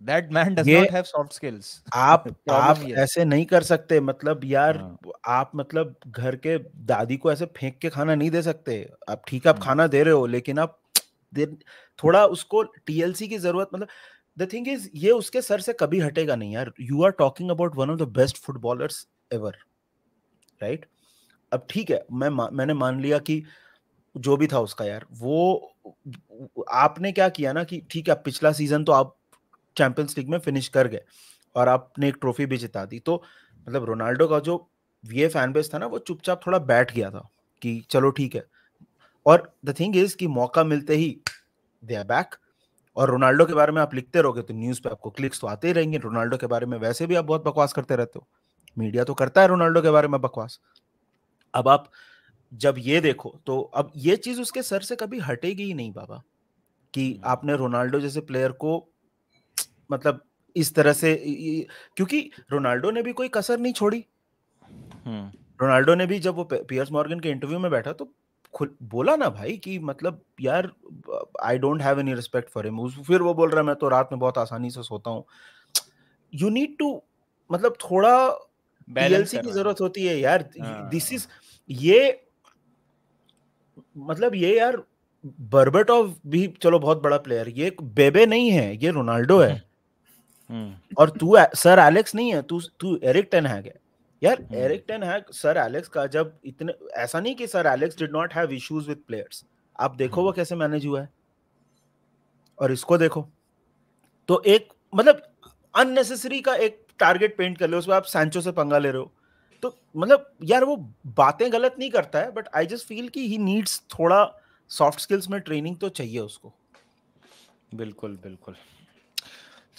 S2: That man does not have
S1: soft skills.
S2: आप आप ऐसे नहीं कर सकते मतलब यार हाँ। आप मतलब घर के दादी को ऐसे फेंक के खाना नहीं दे सकते आप ठीक हाँ। आप खाना दे रहे हो लेकिन आप थोड़ा उसको टीएलसी की जरूरत मतलब द थिंग इज ये उसके सर से कभी हटेगा नहीं यार you are talking about one of the best footballers ever right अब ठीक है मैं मैंने मान लिया कि जो भी था उसका यार वो आपने क्या किया ना कि ठीक है पिछला सीजन तो आप चैंपियंस लीग में फिनिश कर गए और आपने एक ट्रॉफी भी जिता दी तो मतलब रोनाल्डो का जो वी फैन बेस था ना वो चुपचाप थोड़ा बैठ गया था कि चलो ठीक है और द थिंग इज कि मौका मिलते ही दे आर बैक और रोनाल्डो के बारे में आप लिखते रहोगे तो न्यूज़ पे आपको क्लिक्स तो आते ही रहेंगे रोनाल्डो के बारे में वैसे भी आप बहुत बकवास करते रहते हो मीडिया तो करता है रोनाल्डो के बारे में बकवास अब आप जब ये देखो तो अब ये चीज़ उसके सर से कभी हटेगी ही नहीं बाबा कि हम्म। आपने रोनाल्डो जैसे प्लेयर को मतलब इस तरह से क्योंकि रोनाल्डो ने भी कोई कसर नहीं छोड़ी हम्म। रोनाल्डो ने भी जब वो पियर्स मॉर्गन के इंटरव्यू में बैठा तो खुद बोला ना भाई कि मतलब यार I don't have any respect for him फिर वो बोल रहा है मैं तो रात में बहुत आसानी से सोता हूँ यू नीड टू मतलब थोड़ा बैलेंसिंग की जरूरत होती है यार दिस इज हाँ। ये मतलब ये यार बर्बट ऑफ भी चलो बहुत बड़ा प्लेयर ये बेबे नहीं है ये रोनाल्डो है हम्म। हम्म। और तू सर एलेक्स नहीं है तू तू एरिक टेन हैग है यार हम्म। Erik ten Hag sir Alex का जब इतने ऐसा नहीं कि sir Alex did not have issues with players आप देखो वो हम्म। कैसे मैनेज हुआ है और इसको देखो तो एक मतलब अननेसेसरी का एक टारगेट पेंट कर लो उसमें आप सैंचो से पंगा ले रहे हो तो मतलब यार वो बातें गलत नहीं करता है बट आई जस्ट फील कि ही नीड्स थोड़ा सॉफ्ट स्किल्स में ट्रेनिंग तो चाहिए उसको बिल्कुल बिल्कुल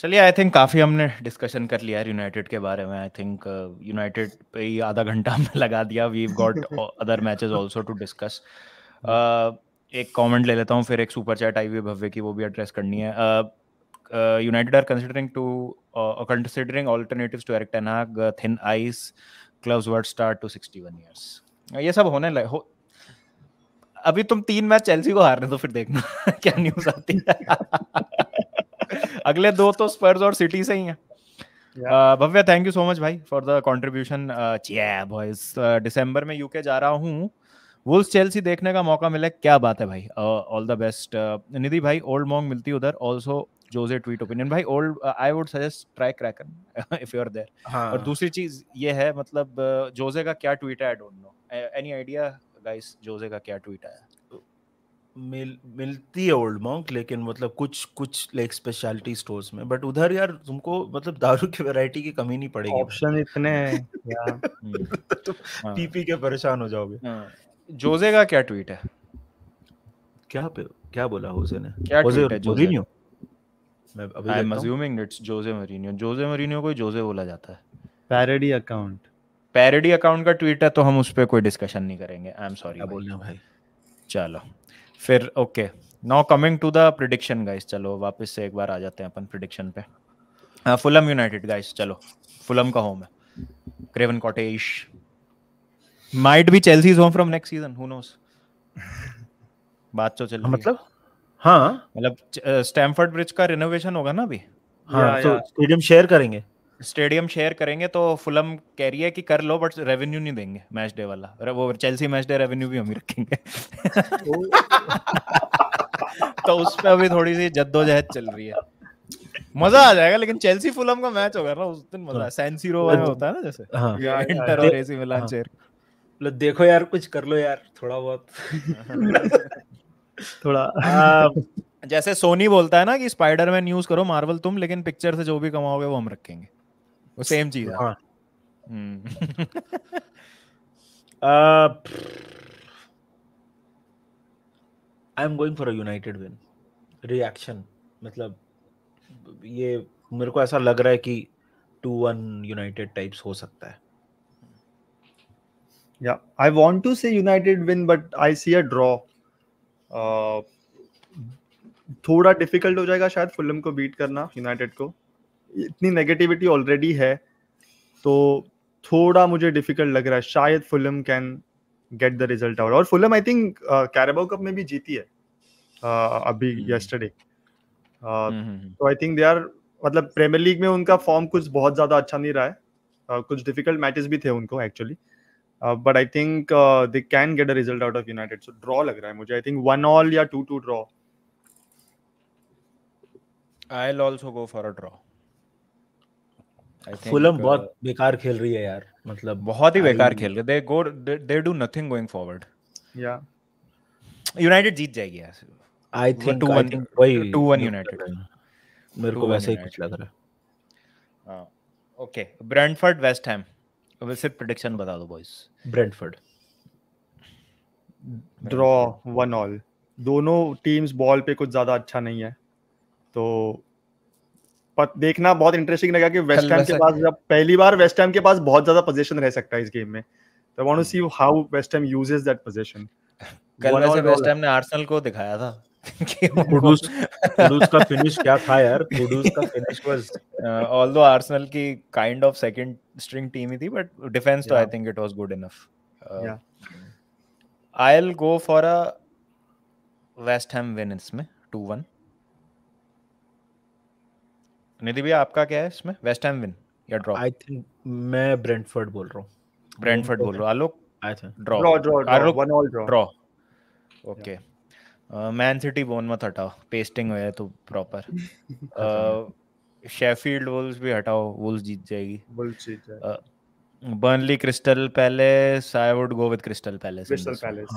S2: चलिए आई थिंक
S1: काफ़ी हमने डिस्कशन कर लिया है यूनाइटेड के बारे में आई थिंक यूनाइटेड पे ही आधा घंटा हमने लगा दिया we got other matches also to discuss एक कमेंट ले लेता हूँ फिर एक सुपर चैट आई हुई भव्य की वो भी एड्रेस करनी है United are considering to considering alternatives to Erik ten Hag thin ice clubs word star to 61 years ये सब होने लगे हो अभी तुम तीन मैच चेल्सी को हारने तो फिर देखना क्या न्यूज़ आती है अगले दो तो स्पर्स और सिटी से ही है Bhavya thank you so much भाई फॉर द कॉन्ट्रीब्यूशन बॉयज दिसंबर में यूके जा रहा हूँ वुल्स चेल्सी देखने का मौका मिला क्या बात है भाई ऑल द बेस्ट निधि भाई ओल्ड मॉन्ग मिलती उधर ऑल्सो जोजे ट्वीट ओपिनियन भाई old I would suggest try Kraken if you are there और दूसरी चीज ये है मतलब जोजे का क्या ट्वीट है I don't know any idea guys José का क्या ट्वीट आया
S2: मिल मिलती है ओल्ड मॉन्क लेकिन मतलब कुछ कुछ लाइक स्पेशलिटी स्टोर्स में बट उधर यार तुमको मतलब दारू की वैरायटी की कमी नहीं पड़ेगी ऑप्शन इतने हैं तुम पीपी हाँ। के परेशान हो जाओगे हाँ। जोजे
S1: का क्या ट्वीट है क्या पे क्या बोला होजे ने क्या होजे मोरिनियो मैं अभी I am assuming it's José Mourinho José Mourinho को जोजे बोला जाता है पैरोडी अकाउंट पैरोडी अकाउंट का ट्वीट है तो हम उस पर कोई डिस्कशन नहीं करेंगे आई एम सॉरी बोलना भाई चलो फिर okay now coming to the prediction guys चलो वापस से एक बार आ जाते हैं अपन प्रिडिक्शन पे फुलम यूनाइटेड गाइस चलो फुलम का होम है Craven Cottage might be Chelsea's home from next season who knows बात तो चल मतलब हाँ मतलब स्टैमफर्ड ब्रिज uh, का रिनोवेशन होगा ना अभी हाँ तो
S2: स्टेडियम शेयर करेंगे
S1: स्टेडियम शेयर करेंगे तो फुलम कह रही है कि कर लो बट रेवेन्यू नहीं देंगे मैच डे वाला वो चेल्सी मैच डे रेवेन्यू भी हम ही रखेंगे तो उस पर अभी थोड़ी सी जद्दोजहद चल रही है मजा आ जाएगा लेकिन
S2: चेल्सी फुलम का मैच होगा ना उस दिन मजा सैन सीरो में होता है ना जैसे हाँ, इंटर और एसी मिलान चेयर लो देखो यार कुछ कर लो यार थोड़ा बहुत
S1: थोड़ा जैसे सोनी बोलता है ना कि स्पाइडरमैन यूज करो मार्वल तुम लेकिन पिक्चर से जो भी कमाओगे वो हम रखेंगे वो सेम चीज हाँ
S2: I am going for a United win reaction मतलब ये मेरे को ऐसा लग रहा है कि टू वन यूनाइटेड टाइप्स हो सकता है
S3: या I want to say United win but I see a draw थोड़ा डिफिकल्ट हो जाएगा शायद फुलम को बीट करना यूनाइटेड को इतनी नेगेटिविटी ऑलरेडी है तो थोड़ा मुझे डिफिकल्ट लग रहा है शायद Fulham can get the result out और Fulham I think Carabao Cup में भी जीती है uh, अभी यस्टरडे हम्म। uh, हम्म, हम्म, तो आई थिंक दे आर मतलब प्रीमियर लीग में उनका फॉर्म कुछ बहुत ज़्यादा अच्छा नहीं रहा है uh, कुछ डिफिकल्ट मैचेस भी थे उनको actually but I think they can get a result out of United so draw लग रहा है मुझे आई थिंक वन ऑल या two
S1: two draw I will also go for a draw Fulham uh, बहुत
S2: बेकार खेल रही है यार मतलब बहुत ही बेकार खेल रहे
S1: they go they do nothing going forward या यूनाइटेड जीत जाएगी यार
S2: आई थिंक टू वन वही टू वन यूनाइटेड
S1: मेरे को वैसे ही कुछ लग रहा है ओके ब्रेंटफोर्ड वेस्ट हैम अब सिर्फ प्रेडिक्शन बता दो boys
S2: Brentford
S3: draw one all दोनों टीम्स बॉल पे कुछ ज्यादा अच्छा नहीं है तो देखना बहुत इंटरेस्टिंग लगा कि वेस्ट टाइम के पास जब पहली बार वेस्ट टाइम के पास बहुत ज्यादा पोजीशन रह सकता है इस गेम में तो want to see how West Ham uses that position कल वैसे वेस्ट
S1: ने आर्सेनल को दिखाया था का फिनिश क्या था यार का फिनिश वाज ऑल्दो आर्सेनल की kind of second string team ही थी बट डिफेंस तो I think it was good enough I will go for a West Ham win इसमें 2-1 निधि भैया आपका क्या है इसमें वेस्ट हैम विन या ड्रॉ आई थिंक मैं ब्रेंटफोर्ड बोल रहा हूं ब्रेंटफोर्ड बोल रहा हूं Alok I think draw draw draw one all draw draw okay Man city bone मत हटाओ पेस्टिंग हुआ है तो प्रॉपर शेफील्ड वुल्स भी हटाओ वुल्स जीत जाएगी वुल्स जीत जाएगी Burnley Crystal Palace I would go with Crystal Palace Crystal Palace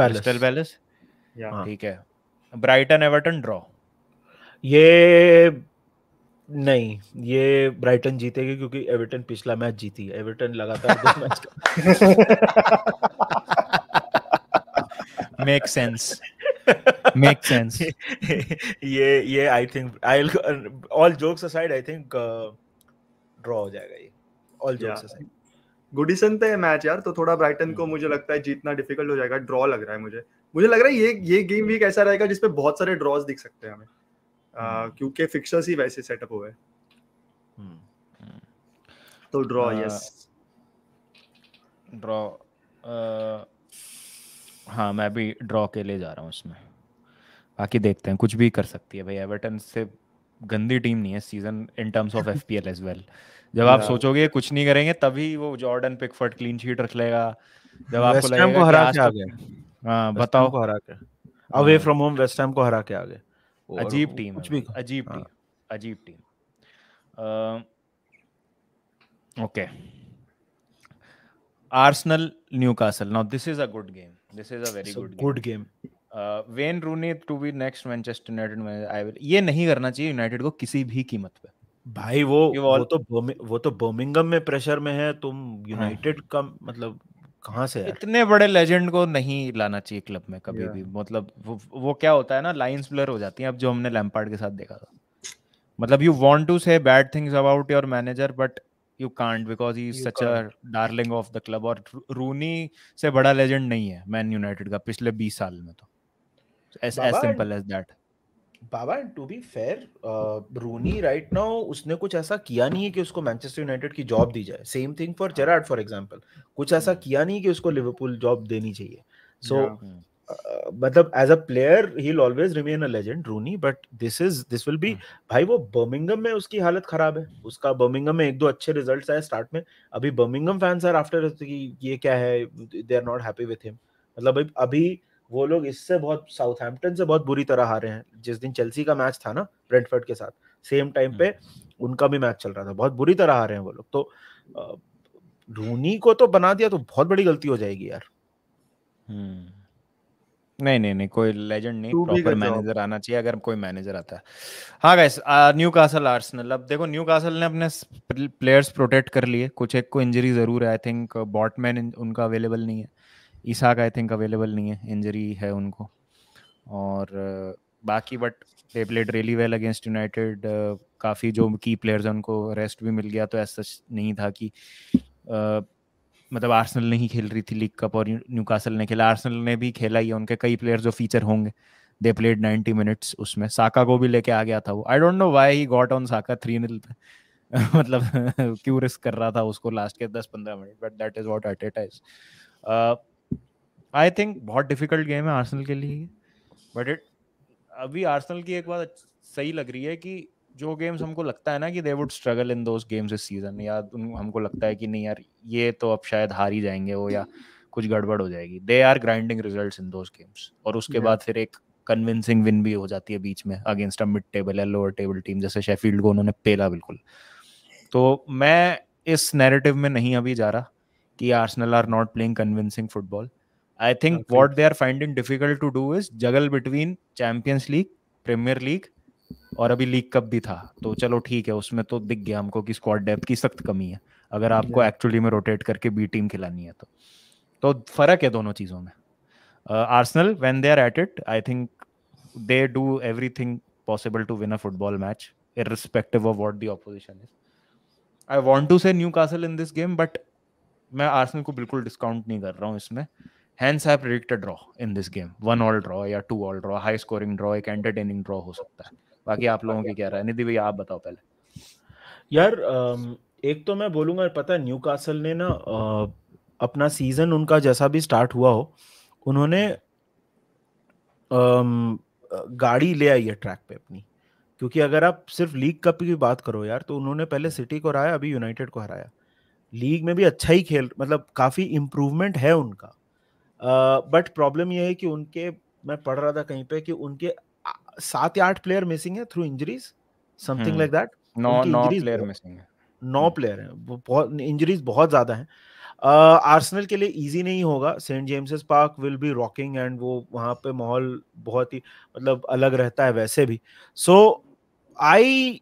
S1: Crystal Palace ठीक है ब्राइटन एवर्टन ड्रॉ
S2: ये नहीं ये ब्राइटन जीतेगी क्योंकि एवर्टन पिछला मैच जीती है एवर्टन लगातार दो match make sense make sense ये ये I think I all jokes aside I think draw हो जाएगा ये ऑल जोक्स असाइड गुडिसन पे मैच यार तो
S3: थोड़ा ब्राइटन को hmm. मुझे लगता है जीतना डिफिकल्ट हो जाएगा ड्रॉ लग रहा है मुझे मुझे लग रहा है ये ये गेम भी एक ऐसा रहेगा जिसपे बहुत सारे ड्रॉज दिख सकते हैं हमें क्योंकि फिक्सर्स ही वैसे सेटअप हुए हैं
S1: तो ड्रॉ यस ड्रॉ हाँ मैं भी ड्रॉ के लिए जा रहा हूँ उसमें बाकी देखते हैं कुछ भी कर सकती है भाई एवर्टन से गंदी टीम नहीं है season in terms of FPL as well जब आप सोचोगे कुछ नहीं करेंगे तभी वो जॉर्डन पिकफर्ड क्लीन शीट रख लेगा
S2: जब आपको लगेगा को हरा के आ गए हां बताओ को हरा के away from home West Ham को हरा के आ गए अजीब टीम
S1: कुछ अजीब हाँ। टीम अजीब team
S2: okay Arsenal
S1: Newcastle now this is a good game this is a very good good game Wayne Rooney to be next Manchester United I will ये नहीं करना चाहिए यूनाइटेड को किसी भी कीमत पे भाई वो वो तो वो तो बर्मिंगम में प्रेशर में है तुम यूनाइटेड हाँ। का मतलब कहाँ से इतने बड़े लेजेंड को नहीं लाना चाहिए क्लब में कभी भी मतलब वो, वो क्या होता है ना लाइंस ब्लर हो जाती है अब जो हमने लैम्पार्ड के साथ देखा था मतलब you want to say bad things about your manager but you can't because he such a darling of the club और रूनी से बड़ा लेजेंड नहीं है मैन यूनाइटेड का पिछले 20 साल में तो एज सिंपल एज दैट
S2: बाबा to be fair Rooney right now उसने कुछ ऐसा किया नहीं है कि उसको मैनचेस्टर यूनाइटेड की जॉब दी जाए same thing for Gerrard for example कुछ ऐसा हम्म। किया नहीं कि उसको लिवरपूल जॉब देनी चाहिए सो हम्म। uh, मतलब as a player he will always remain a legend Rooney but this is this will be भाई वो बर्मिंगम में उसकी हालत खराब है उसका बर्मिंगम में एक दो अच्छे रिजल्ट्स आए स्टार्ट में अभी बर्मिंगम फैंस आर आफ्टर ये क्या है they are not happy with him मतलब अभी वो लोग इससे बहुत साउथहैम्पटन से बहुत बुरी तरह हारे हैं जिस दिन चेल्सी का मैच था ना ब्रेंटफर्ड के साथ सेम हम्म। टाइम पे उनका भी मैच चल रहा था बहुत बुरी तरह हारे हैं वो लोग तो धोनी को तो बना दिया तो बहुत बड़ी गलती हो जाएगी यार
S1: हम्म। नहीं नहीं नहीं कोई लेजेंड नहीं प्रॉपर मैनेजर आना चाहिए अगर कोई मैनेजर आता है हाँ गैस न्यू कासल आर्सनल अब देखो न्यू कासल ने अपने प्लेयर्स प्रोटेक्ट कर लिए कुछ एक को इंजरी जरूर है आई थिंक बॉटमैन उनका अवेलेबल नहीं है ईसाक आई थिंक अवेलेबल नहीं है इंजरी है उनको और uh, बाकी but they played really well against United काफ़ी जो की प्लेयर्स हैं उनको रेस्ट भी मिल गया तो ऐसा नहीं था कि uh, मतलब आर्सनल नहीं खेल रही थी लीग कप और न्यू कासल ने खेला आर्सनल ने भी खेला ही है उनके कई प्लेयर जो फीचर होंगे दे प्लेड नाइन्टी मिनट्स उसमें साका को भी लेके आ गया था वो I don't know why he got on Saka three nil मतलब क्यों रिस्क कर रहा था उसको लास्ट के दस पंद्रह minute but that is what Arteta is I think बहुत डिफिकल्ट गेम है आर्सेनल के लिए बट इट अभी आर्सेनल की एक बात सही लग रही है कि जो गेम्स हमको लगता है ना कि they would struggle in those games इस सीजन या हमको लगता है कि नहीं यार ये तो अब शायद हार ही जाएंगे वो या कुछ गड़बड़ हो जाएगी they are grinding result in those games और उसके बाद फिर एक कन्विंसिंग विन भी हो जाती है बीच में against a mid table or lower table team जैसे शेफील्ड को उन्होंने पेला बिल्कुल तो मैं इस नैरेटिव में नहीं अभी जा रहा कि Arsenal are not playing convincing football I think what they are finding difficult to do is juggle between between league premiere League और अभी लीग कप भी था तो चलो ठीक है उसमें तो दिख गया हमको कि स्क्वाड डेप्थ की सख्त कमी है अगर आपको एक्चुअली में रोटेट करके बी टीम खिलानी है तो तो फर्क है दोनों चीजों में Arsenal when they are at it I think they do everything possible to win a football match in respective of what condition is I want to say Newcastle in this game but मैं Arsenal को बिल्कुल discount नहीं कर रहा हूँ इसमें hence I predict draw in this game one all draw या two all draw high scoring draw एक एंटरटेनिंग ड्रॉ हो सकता है बाकी आप लोगों की क्या राय निधि भैया आप बताओ पहले
S2: यार एक तो मैं बोलूंगा पता न्यू कासल ने ना अपना सीजन उनका जैसा भी स्टार्ट हुआ हो उन्होंने गाड़ी ले आई है ट्रैक पे अपनी क्योंकि अगर आप सिर्फ लीग कप की बात करो यार तो उन्होंने पहले सिटी को हराया अभी यूनाइटेड को हराया लीग में भी अच्छा ही खेल मतलब काफ़ी इम्प्रूवमेंट है उनका बट प्रॉब्लम यह है कि उनके मैं पढ़ रहा था कहीं पे कि उनके सात या आठ प्लेयर मिसिंग है through injuries something like that नौ नौ प्लेयर मिसिंग है नौ प्लेयर हम्म। हैं बहुत इंजरीज बहुत ज़्यादा हैं आर्सेनल uh, के लिए इजी नहीं होगा Saint James's Park will be rocking and वो वहां पे माहौल बहुत ही मतलब अलग रहता है वैसे भी so I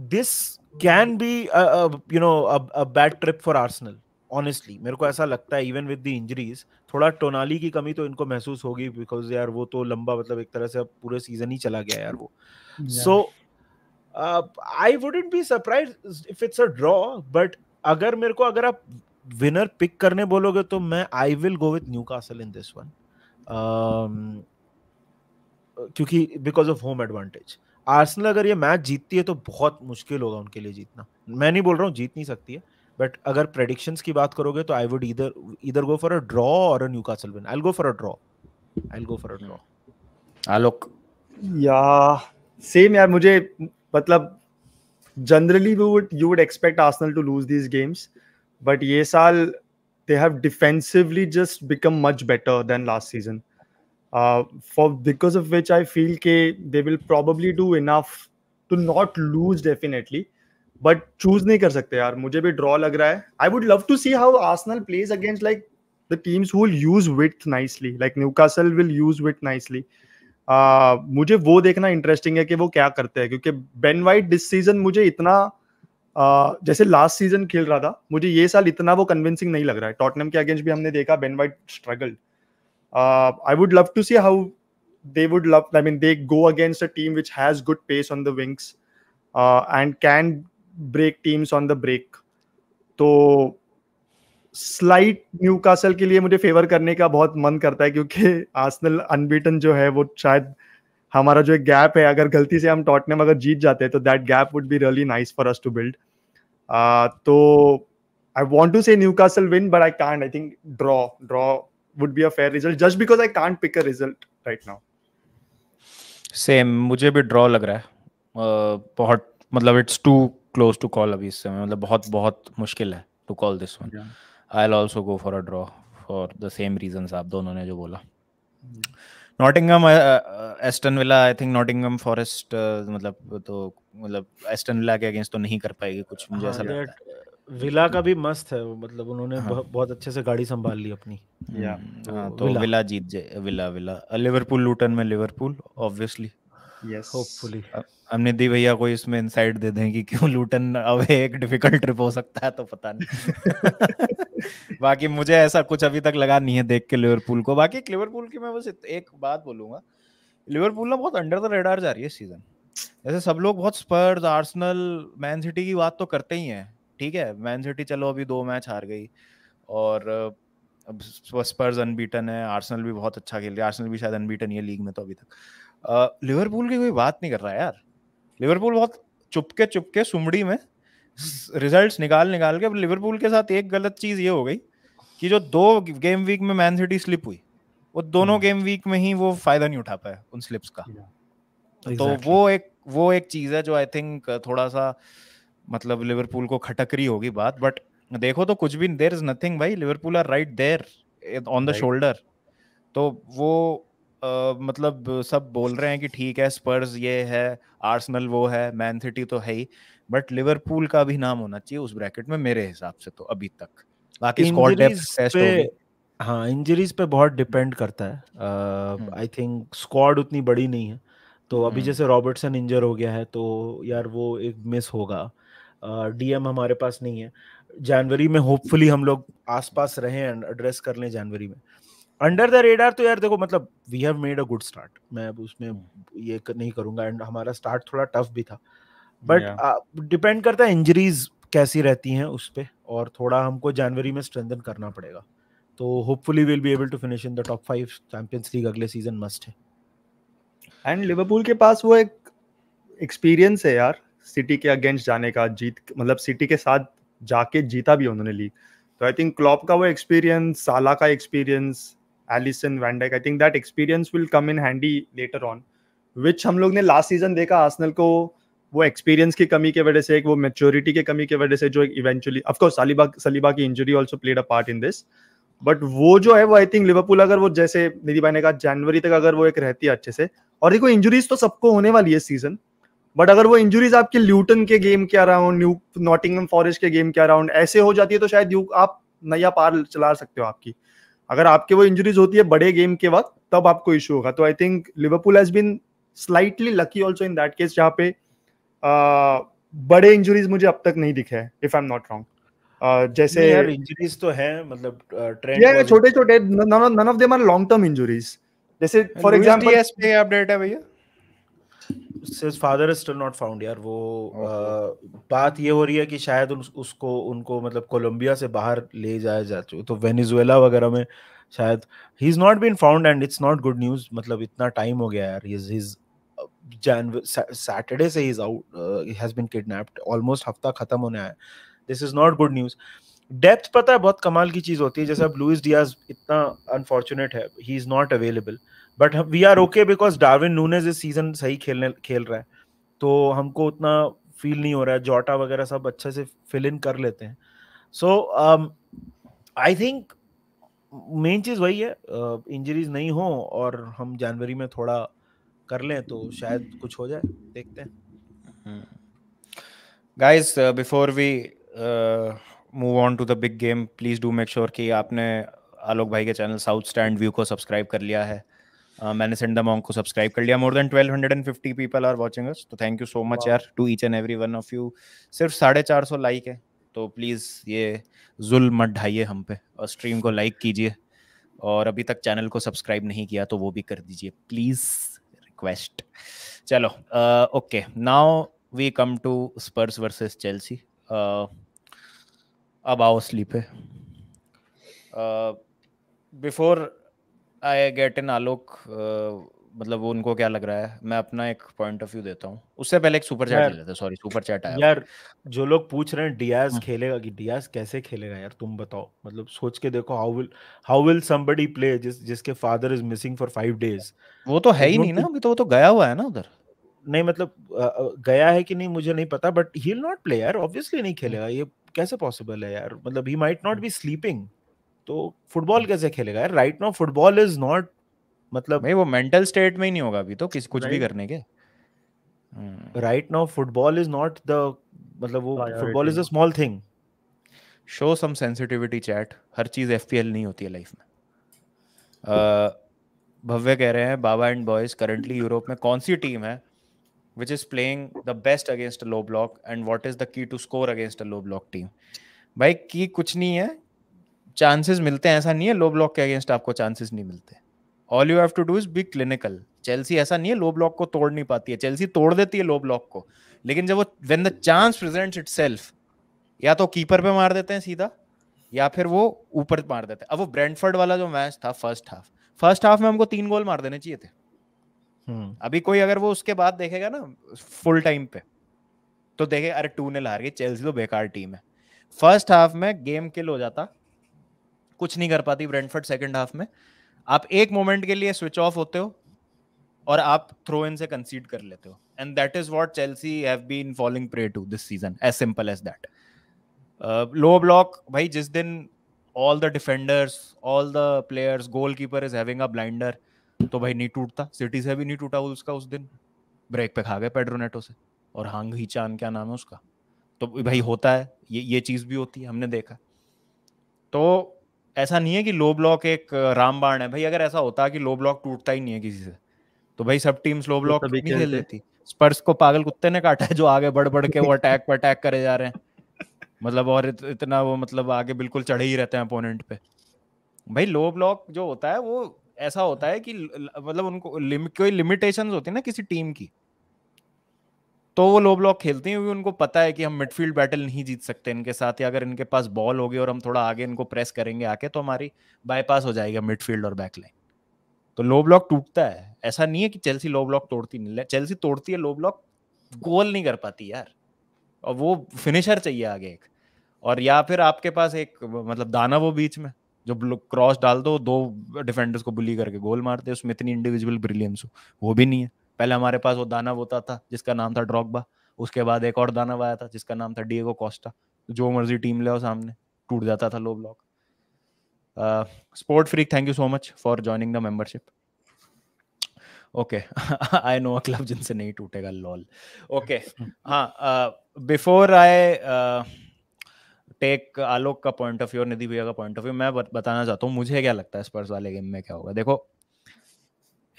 S2: this can be you know bad trip for Arsenal honestly मेरे को ऐसा लगता है इवन विद द इंजरीज थोड़ा टोनाली की कमी तो इनको महसूस होगी बिकॉज यार वो तो लंबा मतलब एक तरह से अब पूरे सीजन ही चला गया यार वो so I wouldn't be surprise if it's a draw but अगर मेरे को अगर आप विनर पिक करने बोलोगे तो मैं I will go with Newcastle in this one क्योंकि because of home advantage Arsenal अगर ये मैच जीतती है तो बहुत मुश्किल होगा उनके लिए जीतना मैं नहीं बोल रहा हूँ जीत नहीं सकती है बट अगर प्रेडिक्शंस की बात करोगे तो आई वुड इधर इधर गो फॉर अ ड्रॉ और a Newcastle win I will go for a draw I will go for a draw
S3: Alok या सेम यार मुझे मतलब generally we would you would expect Arsenal to lose these games but ये साल they have defensively just become much better than last season for because of which I feel के they will probably do enough to not lose definitely but choose नहीं कर सकते यार मुझे भी draw लग रहा है I would love to see how Arsenal plays against like the teams who will use width nicely like Newcastle will use width nicely मुझे वो देखना इंटरेस्टिंग है कि वो क्या करते हैं क्योंकि बेन वाइट दिस सीजन मुझे इतना Uh, जैसे लास्ट सीजन खेल रहा था मुझे ये साल इतना वो कन्विंसिंग नहीं लग रहा है टॉटनम के अगेंस्ट भी हमने देखा Ben White struggle I would love to see how they would love I mean they go against a team which has good pace on the wings and can break teams on the break तो slight Newcastle के लिए मुझे favour करने का बहुत मन करता है क्योंकि आसनल अनबीटन जो है वो शायद हमारा जो एक गैप है अगर गलती से हम टॉटनम अगर जीत जाते हैं तो that gap would be really nice for us to build तो I want to say Newcastle win but I can't I think draw draw would be a fair result just because I can't pick a result right now
S1: same मुझे भी draw लग रहा है uh, बहुत मतलब it's too close to call अभी इस समय मतलब बहुत बहुत मुश्किल है to call this one I I'll also go for a draw for the same reason आप दोनों ने जो बोला Nottingham Aston Villa I think Nottingham Forest मतलब तो मतलब एस्टन विला के अगेंस्ट तो नहीं कर पाएगी कुछ मुझे हाँ, ऐसा लगता
S2: है विला का भी hmm. मस्त है मतलब उन्होंने हाँ। बहुत अच्छे से गाड़ी संभाल ली अपनी या hmm. हाँ, तो, तो विला
S1: जीत जाए विला विला लिवरपूल लूटन में लिवरपूल ऑब्वियसली
S2: यस होपफुली
S1: हम निधि भैया को इसमें इनसाइट दे दें कि क्यों लूटन अवे एक डिफिकल्ट ट्रिप हो सकता है तो पता नहीं बाकी मुझे ऐसा कुछ अभी तक लगा नहीं है देख के लिवरपूल को बाकी लिवरपूल की मैं बस एक बात बोलूंगा लिवरपूल ना बहुत अंडर द रेडार जा रही है सीजन जैसे सब लोग बहुत स्पर्स आर्सनल मैन सिटी की बात तो करते ही हैं ठीक है मैन सिटी चलो अभी दो मैच हार गई और अब स्पर्स अनबीटन है आर्सनल भी बहुत अच्छा खेल रही है आर्सनल भी शायद अनबीटन ही है लीग में तो अभी तक लिवरपूल की कोई बात नहीं कर रहा है यार लिवरपूल बहुत चुपके चुपके सुमड़ी में रिजल्ट्स निकाल निकाल के लिवरपूल के साथ एक गलत चीज ये हो गई कि जो दो गेम वीक में मैन सिटी स्लिप हुई वो दोनों गेम हम्म। वीक में ही वो फायदा नहीं उठा पाया उन स्लिप्स का तो वो एक वो एक चीज है जो आई थिंक थोड़ा सा मतलब लिवरपूल को खटक रही होगी बात बट देखो तो कुछ भी देर इज नथिंग भाई Liverpool are right there on the shoulder तो वो Uh, मतलब सब बोल रहे हैं कि ठीक है स्पर्स ये है आर्सनल वो है मैन सिटी तो है ही बट लिवरपूल का भी नाम होना चाहिए उस ब्रैकेट में मेरे हिसाब से तो अभी तक
S2: बाकी स्कॉट टेस्ट हाँ इंजरीज पे बहुत डिपेंड करता है आई थिंक स्क्वाड उतनी बड़ी नहीं है तो अभी हम्म। जैसे रॉबर्टसन इंजर हो गया है तो यार वो एक मिस होगा डीएम uh, हमारे पास नहीं है जनवरी में होपफुली हम लोग आसपास रहे एंड एड्रेस कर लें जनवरी में uh, अंडर द रेडार तो यार देखो मतलब we have made a good start मैं अब उसमें ये नहीं करूंगा एंड हमारा स्टार्ट थोड़ा टफ भी था बट डिपेंड करता है इंजरीज कैसी रहती हैं उस पर और थोड़ा हमको जनवरी में स्ट्रेंथन करना पड़ेगा तो hopefully will be able to finish in the top five Champions League अगले सीजन मस्ट है एंड लिवरपूल के पास वो एक एक्सपीरियंस
S3: है यार सिटी के अगेंस्ट जाने का जीत मतलब सिटी के साथ जाके जीता भी उन्होंने लीग तो आई थिंक क्लॉप का वो एक्सपीरियंस साला का experience Alisson Van Dijk I think that experience will come in handy later on which हम लोग ने लास्ट सीजन देखा आसनल को वो एक्सपीरियंस की कमी के वजह से एक वो मेच्योरिटी के कमी के वजह से जो इवेंचुअली ऑफकोर्स सलीबा सलीबा की injury also played a part in this but वो जो है वो आई थिंक लिवरपूल अगर वो जैसे निधि भाई ने कहा जनवरी तक अगर वो एक रहती है अच्छे से और देखो इंजुरीज तो सबको होने वाली है सीजन बट अगर वो इंजुरीज आपके ल्यूटन के गेम के अराउंड न्यू नॉटिंगम फॉरेस्ट के गेम के अराउंड ऐसे हो जाती है तो शायद यू आप नया पार चला सकते हो आपकी अगर आपके वो इंजरीज होती है बड़े गेम के वक्त तब आपको इशू होगा तो I think Liverpool has been slightly lucky also in that case जहाँ पे आ, बड़े इंजरीज मुझे अब तक नहीं दिखे हैं if I am not wrong जैसे
S2: इंजरीज तो है मतलब ट्रेंड छोटे
S3: छोटे none of them are long term injuries
S2: जैसे फॉर एग्जांपल पे अपडेट है भैया सिर्फ father is still not found यार वो आ, बात ये हो रही है कि शायद उन, उसको उनको मतलब कोलंबिया से बाहर ले जाया जा चुके तो वेनेजुएला वगैरह में शायद he is not been found and it's not good news मतलब इतना टाइम हो गया यार इज सैटरडे से is out has been kidnapped almost हफ्ता खत्म होने आया this is not good news depth पता है बहुत कमाल की चीज होती है जैसे अब लुइस डियाज इतना अनफॉर्चुनेट है he is not available but we are okay because Darwin Nunez इस सीजन सही खेलने खेल रहा है तो हमको उतना फील नहीं हो रहा है जॉटा वगैरह सब अच्छे से फिल इन कर लेते हैं सो आई थिंक मेन चीज़ वही है इंजरीज uh, नहीं हो और हम जनवरी में थोड़ा कर लें तो शायद कुछ हो जाए देखते
S1: हैं guys before we move on to the big game please do make sure कि आपने आलोक भाई के चैनल साउथ स्टैंड व्यू को सब्सक्राइब कर लिया है Uh, मैंने सेंड द मॉन्ग को सब्सक्राइब कर लिया more than 1250 people are watching us तो थैंक यू सो मच यार to each and every one of you सिर्फ साढ़े चार सौ लाइक है तो प्लीज़ ये जुल मत ढाइए हम पे और स्ट्रीम को लाइक कीजिए और अभी तक चैनल को सब्सक्राइब नहीं किया तो वो भी कर दीजिए प्लीज़ रिक्वेस्ट चलो okay now we come to Spurs versus Chelsea अब आओ स्लीप पे बिफोर आई गेट इन आलोक मतलब वो उनको क्या लग रहा है मैं अपना एक पॉइंट ऑफ व्यू देता हूँ उससे पहले एक सुपर चैट ले लेते सॉरी सुपर चैट आया यार
S2: जो लोग पूछ रहे हैं डियाज हम्म। खेलेगा कि डियाज कैसे खेलेगा यार तुम बताओ मतलब सोच के देखो how will how will somebody play जिस जिसके father is missing for five days वो तो है ही नहीं ना अभी तो वो तो गया हुआ है ना उधर नहीं मतलब गया है कि नहीं मुझे नहीं पता but he will not play यार ऑब्वियसली नहीं खेलेगा ये कैसे पॉसिबल है यार मतलब he might not be sleeping तो फुटबॉल कैसे खेलेगा यार right now football is not मतलब वो मेंटल स्टेट में ही नहीं होगा अभी तो किस कुछ right. भी करने के right now football is not the मतलब वो football is a
S1: small thing show some sensitivity chat हर चीज एफपीएल नहीं होती है लाइफ में uh, भव्य कह रहे हैं बाबा एंड बॉयज करंटली यूरोप में कौन सी टीम है which is playing the best against low block and what is the key to score against low block team भाई की कुछ नहीं है चांसेस मिलते हैं ऐसा नहीं है लो ब्लॉक के अगेंस्ट आपको चांसेस नहीं मिलते all you have to do is be clinical Chelsea ऐसा नहीं है लो ब्लॉक को तोड़ नहीं पाती है चेल्सी तोड़ देती है लो ब्लॉक को लेकिन जब वो when the chance presents it या तो कीपर पे मार देते हैं सीधा या फिर वो ऊपर मार देते हैं अब वो ब्रेंडफर्ड वाला जो मैच था फर्स्ट हाफ फर्स्ट हाफ में हमको तीन गोल मार देने चाहिए थे hmm. अभी कोई अगर वो उसके बाद देखेगा ना फुल टाइम पे तो देखे अरे टू ने हार गई चेल्सी तो बेकार टीम है फर्स्ट हाफ में गेम किल हो जाता कुछ नहीं कर पाती ब्रेंडफर्ड सेकेंड हाफ में आप एक मोमेंट के लिए स्विच ऑफ होते हो और आप थ्रो इन से कंसीड कर लेते हो and that is what Chelsea have been following pre to this season as simple as that low block भाई जिस दिन all the defenders all the players goal keeper is having a blinder तो भाई नहीं टूटता सिटी से भी नहीं टूटा उसका उस दिन ब्रेक पे खा गए पेड्रोनेटो से और हांग ही चान क्या नाम है उसका तो भाई होता है ये ये चीज़ भी होती है हमने देखा तो ऐसा नहीं है कि लो ब्लॉक एक रामबाण है भाई अगर ऐसा होता कि लो ब्लॉक टूटता ही नहीं है किसी से तो भाई सब टीम लो ब्लॉक तो नहीं खेल लेती स्पर्स को पागल कुत्ते ने काटा है जो आगे बढ़ बढ़ के वो अटैक पर अटैक करे जा रहे हैं मतलब और इत, इतना वो मतलब आगे बिल्कुल चढ़े ही रहते हैं अपोनेंट पे भाई लो ब्लॉक जो होता है वो ऐसा होता है कि मतलब उनको लिम, कोई लिमिटेशंस होती है ना किसी टीम की तो वो लो ब्लॉक खेलते हैं उनको पता है कि हम मिडफील्ड बैटल नहीं जीत सकते इनके साथ या अगर इनके पास बॉल होगी और हम थोड़ा आगे इनको प्रेस करेंगे आके तो हमारी बाईपास हो जाएगा मिडफील्ड और बैकलाइन तो लो ब्लॉक टूटता है ऐसा नहीं है कि चेल्सी लो ब्लॉक तोड़ती नहीं चेल्सी तोड़ती है लो ब्लॉक गोल नहीं कर पाती यार और वो फिनिशर चाहिए आगे एक और या फिर आपके पास एक मतलब दाना वो बीच में जो क्रॉस डाल दो दो डिफेंडर्स को बुली करके गोल मारते उसमें इतनी इंडिविजुअल ब्रिलियंस हो वो भी नहीं है पहले हमारे पास वो दानव होता था जिसका नाम था ड्रॉकबा उसके बाद एक और दानव आया था जिसका नाम था डिएगो कॉस्टा तो जो मर्जी टीम ले सामने टूट जाता था low block sport freak thank you so much for joining the membership okay I know a club जिनसे नहीं टूटेगा लॉल ओके हाँ बिफोर आई टेक आलोक का पॉइंट ऑफ व्यू और निधि भैया का पॉइंट ऑफ व्यू मैं बताना चाहता हूँ मुझे क्या लगता है स्पर्श वाले गेम में क्या होगा देखो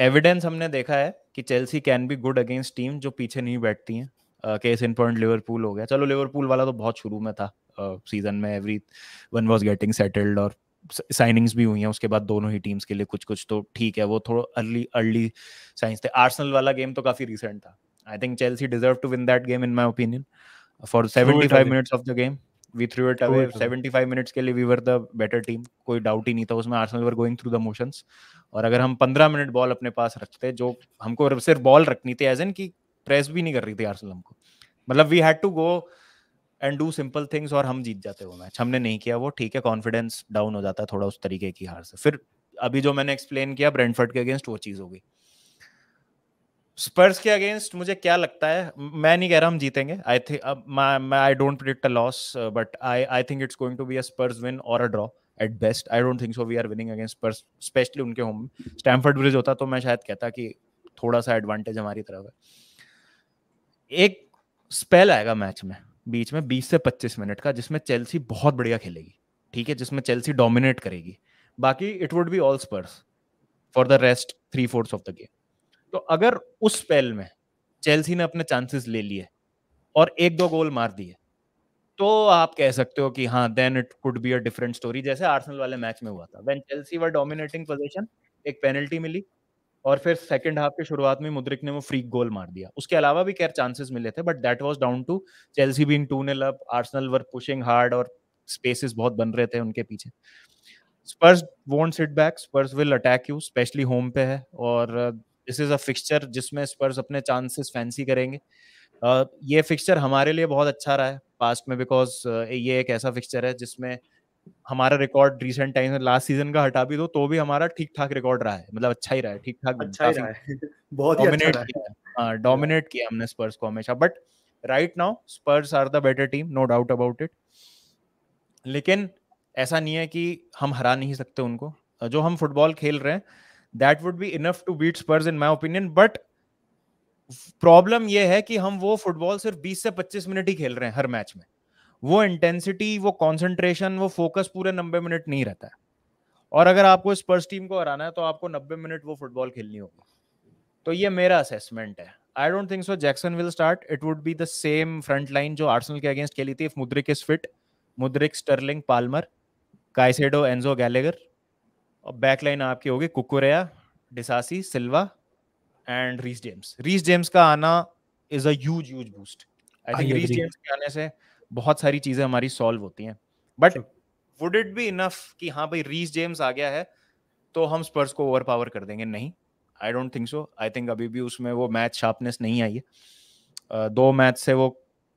S1: एविडेंस हमने देखा है कि Chelsea can be good against team जो पीछे नहीं बैठती हैं केस इन पॉइंट लिवरपूल हो गया चलो लिवरपूल वाला तो बहुत शुरू में था सीजन uh, में every one was getting settled और साइनिंग्स भी हुई हैं उसके बाद दोनों ही टीम्स के लिए कुछ कुछ तो ठीक है वो थोड़ा अर्ली अर्ली साइंस थे आर्सनल वाला गेम तो काफी रिसेंट था I think Chelsea deserve to win that game in my opinion for seventy five minutes of the game we threw it away 75 minutes के लिए we were the better team कोई doubt ही नहीं था उसमें Arsenal were going through the motions और अगर हम 15 minute ball अपने पास रखते जो हमको सिर्फ बॉल रखनी थी एज एन की प्रेस भी नहीं कर रही थी आर्सेनल हमको मतलब we had to go and do simple things और हम जीत जाते वो मैच हमने नहीं किया वो ठीक है कॉन्फिडेंस डाउन हो जाता है थोड़ा उस तरीके की हार से फिर अभी जो मैंने एक्सप्लेन किया ब्रेंडफर्ड के अगेंस्ट वो चीज़ हो गई स्पर्स के अगेंस्ट मुझे क्या लगता है मैं नहीं कह रहा हम जीतेंगे I think I don't predict a loss but I I think it's going to be a Spurs win और a draw at best I don't think so we are winning against Spurs especially उनके home Stamford Bridge होता तो मैं शायद कहता कि थोड़ा सा एडवांटेज हमारी तरफ है एक स्पेल आएगा मैच में बीच में 20 से 25 मिनट का जिसमें चेल्सी बहुत बढ़िया खेलेगी ठीक है जिसमें चेल्सी डोमिनेट करेगी बाकी it would be all Spurs for the rest three fourth of the game तो अगर उस स्पेल में चेल्सी ने अपने चांसेस ले लिए और एक दो गोल मार दिए तो आप कह सकते हो कि हाँ then it could be a different story जैसे आर्सेनल वाले मैच में हुआ था when Chelsea were dominating position एक पेनल्टी मिली और फिर सेकंड हाफ के शुरुआत में मुद्रिक ने वो फ्री गोल मार दिया उसके अलावा भी कैर चांसेस मिले थे but that was down to Chelsea being 2 0 up Arsenal were pushing hard और स्पेसेस बहुत बन रहे थे उनके पीछे Spurs won't sit back Spurs will attack you especially home पे है और दिस इज अ फिक्सचर जिसमें स्पर्स अपने चांसेस फैंसी करेंगे uh, ये फिक्सचर हमारे लिए बहुत अच्छा रहा है पास्ट में बिकॉज uh, ये एक ऐसा फिक्सचर है जिसमें हमारा रिकॉर्ड रिसेंट टाइम में लास्ट सीजन का हटा भी दो तो भी हमारा ठीक ठाक रिकॉर्ड रहा है मतलब अच्छा ही रहा है ठीक ठाक अच्छा ही रहा है बहुत डोमिनेट अच्छा किया डोमिनेट हाँ, किया हमने स्पर्स को हमेशा but right now Spurs are the better team no doubt about it लेकिन ऐसा नहीं है कि हम हरा नहीं सकते उनको जो हम फुटबॉल खेल रहे हैं that would be enough to beat Spurs in my opinion but problem यह है कि हम वो फुटबॉल सिर्फ 20 से 25 मिनट ही खेल रहे हैं हर मैच में वो इंटेंसिटी वो कॉन्सेंट्रेशन वो फोकस पूरे नब्बे मिनट नहीं रहता है और अगर आपको स्पर्स टीम को हराना है तो आपको नब्बे मिनट वो फुटबॉल खेलनी होगी तो ये मेरा असेसमेंट है I don't think so Jackson will start it would be the same front line जो आर्सनल के अगेंस्ट खेली थी if Mudryk is fit Mudryk Sterling Palmer Caicedo Enzo Gallagher और बैकलाइन आपकी होगी Cucurella Disasi Silva and Reece James Reece James का आना is a huge huge boost I think Reece James के आने से बहुत सारी चीजें हमारी सॉल्व होती हैं but would it be enough कि हाँ भाई रीस जेम्स आ गया है तो हम स्पर्स को ओवर पावर कर देंगे नहीं I don't think so I think अभी भी उसमें वो मैच शार्पनेस नहीं आई है uh, दो मैच से वो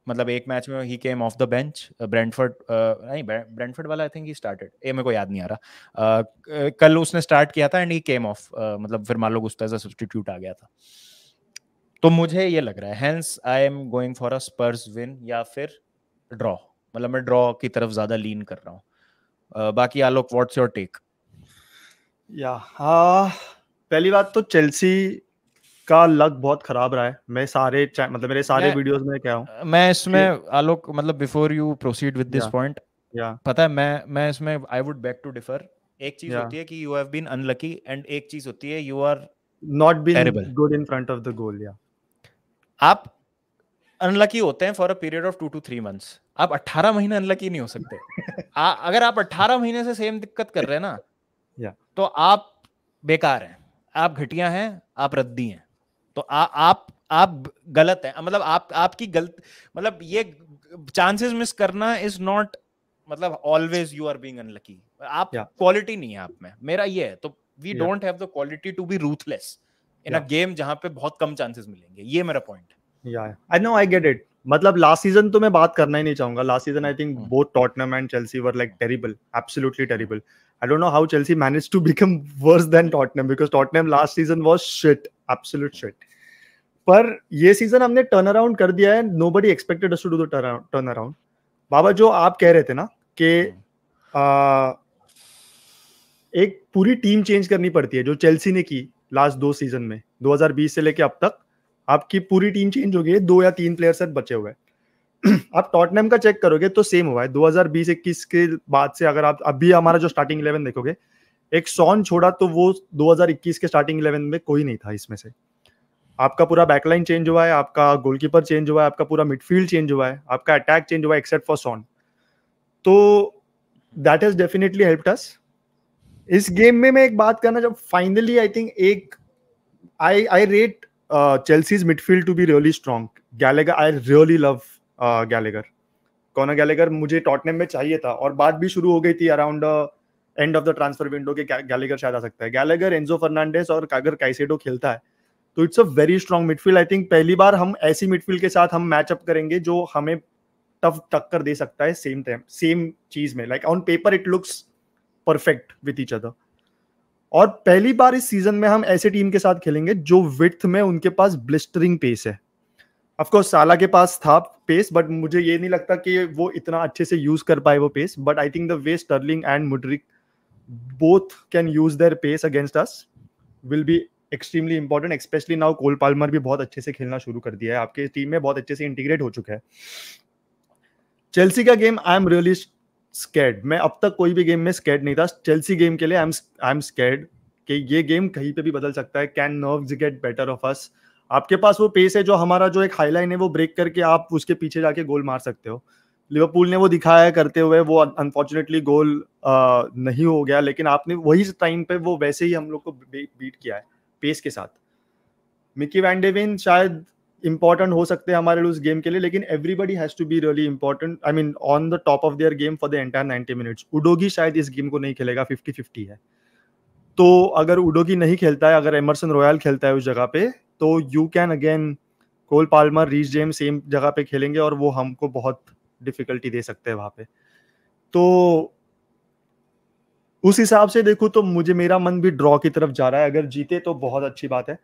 S1: मतलब एक मैच में ही came off the bench Brentford नहीं ब्रेंडफर्ड वाला आई थिंक ही स्टार्टेड ये मेरे को याद नहीं आ रहा uh, कल उसने स्टार्ट किया था एंड ही केम ऑफ मतलब फिर मान लो उसका एज सब्सटीट्यूट आ गया था तो मुझे ये लग रहा है hence I am going for a Spurs win या फिर ड्रॉ मतलब मैं ड्रॉ की तरफ ज्यादा लीन कर रहा हूँ uh, बाकी आलोक व्हाट्स योर टेक या हाँ पहली बात
S3: तो चेल्सी इसका लग बहुत खराब रहा है मैं सारे मतलब मेरे सारे वीडियोस में क्या हूँ
S1: मैं इसमें आलोक मतलब before you proceed with this point पता है मैं मैं इसमें I would beg to differ एक चीज होती है कि यू हैव बीन अनलकी एंड एक चीज होती है you are
S3: not been good in front of the goal या
S1: आप अनलकी होते हैं for a period of two two three months आप 18 महीने अनलकी नहीं हो सकते आ, अगर आप 18 महीने से सेम दिक्कत कर रहे हैं ना या तो आप बेकार हैं आप घटिया हैं आप रद्दी हैं तो आ, आप आप गलत है मतलब आप आपकी गलत मतलब ये चांसेस मिस करना इज नॉट मतलब always you are being unlucky आप क्वालिटी yeah. नहीं है आप में मेरा ये है तो we don't have the quality to be ruthless in a game जहां पे बहुत कम चांसेस मिलेंगे ये मेरा पॉइंट
S3: है या I know I get it मतलब लास्ट सीजन तो मैं बात करना ही नहीं चाहूंगा last season I think both Tottenham and Chelsea were like terrible absolutely terrible I don't know how Chelsea manage to become worse than Tottenham because Tottenham last season was shit absolute shit पर ये season हमने turn around कर दिया है nobody expected to do turn around बाबा जो आप कह रहे थे ना कि हम्म। एक पूरी टीम चेंज करनी पड़ती है जो चेल्सी ने की लास्ट दो सीजन में 2020 से लेके अब तक आपकी पूरी टीम चेंज हो गई है दो या तीन प्लेयर सर बचे हुए हैं आप टॉटनेम का चेक करोगे तो सेम हुआ है 2020-21 के बाद से अगर आप अभी हमारा जो स्टार्टिंग इलेवन देखोगे एक सॉन छोड़ा तो वो 2021 के स्टार्टिंग इलेवन में कोई नहीं था इसमें से आपका पूरा बैकलाइन चेंज हुआ है आपका गोलकीपर चेंज हुआ है आपका पूरा मिडफील्ड चेंज हुआ है आपका अटैक चेंज हुआ है एक्सेप्ट फॉर सॉन तो that has definitely help us इस गेम में मैं एक बात करना जब फाइनली आई थिंक एक I I rate Chelsea's midfield to be really strong Gallagher I really love Gallagher कौन गैलेगर मुझे टॉटनेम में चाहिए था और बात भी शुरू हो गई थी around end of the transfer window के गैलेगर शायद आ सकता है गैलेगर एंजो फर्नांडेस और अगर कैसेडो खेलता है तो it's a very strong midfield I think पहली बार हम ऐसी मिडफील्ड के साथ हम मैचअप करेंगे जो हमें टफ टक्कर दे सकता है सेम टाइम सेम चीज में like on paper it looks perfect with each other और पहली बार इस सीजन में हम ऐसे टीम के साथ खेलेंगे जो विथ में उनके पास ब्लिस्टरिंग पेस है ऑफकोर्स साला के पास था पेस बट मुझे ये नहीं लगता कि वो इतना अच्छे से यूज कर पाए वो pace but I think the way Sterling and Mudryk both can use their pace against us will be extremely important especially now Cole Palmer भी बहुत अच्छे से खेलना शुरू कर दिया है आपके टीम में बहुत अच्छे से इंटीग्रेट हो चुका है चेल्सी का game I am really scared मैं अब तक कोई भी गेम में स्कैड नहीं था चेल्सी गेम के लिए आई एम आई एम स्कैड कि ये गेम कहीं पे भी बदल सकता है can nerve get better of us आपके पास वो पेस है जो हमारा जो एक हाईलाइन है वो ब्रेक करके आप उसके पीछे जाके गोल मार सकते हो लिवरपूल ने वो दिखाया करते हुए वो अनफॉर्चुनेटली गोल नहीं हो गया लेकिन आपने वही टाइम पे वो वैसे ही हम लोग को बीट किया है पेस के साथ मिकी वैंडेविन शायद इंपॉर्टेंट हो सकते हैं हमारे लिए उस गेम के लिए लेकिन everybody has to be really important I mean on the top of their game for the entire ninety minutes Udogie शायद इस गेम को नहीं खेलेगा फिफ्टी फिफ्टी है तो अगर उडोगी नहीं खेलता है अगर एमरसन रॉयल खेलता है उस जगह पे तो you can again Cole Palmer Reece James same जगह पे खेलेंगे और वो हमको बहुत डिफिकल्टी दे सकते हैं वहाँ पे तो उस हिसाब से देखो तो मुझे मेरा मन भी ड्रॉ की तरफ जा रहा है अगर जीते तो बहुत अच्छी बात है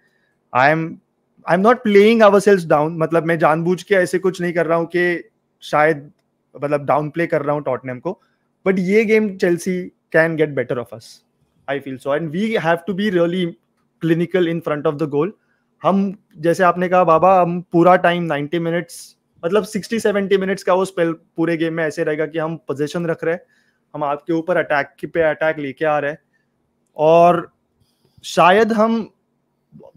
S3: I am I am not playing our sales down मतलब मैं जानबूझ के ऐसे कुछ नहीं कर रहा हूँ कि शायद मतलब डाउन प्ले कर रहा हूँ टॉटनेम को बट ये game Chelsea can get better of us I feel so and we have to be really clinical in front of the goal हम जैसे आपने कहा बाबा हम पूरा टाइम 90 मिनट्स मतलब 60 70 मिनट्स का वो स्पेल पूरे गेम में ऐसे रहेगा कि हम पोजिशन रख रहे हैं हम आपके ऊपर अटैक की पे अटैक लेके आ रहे हैं और शायद हम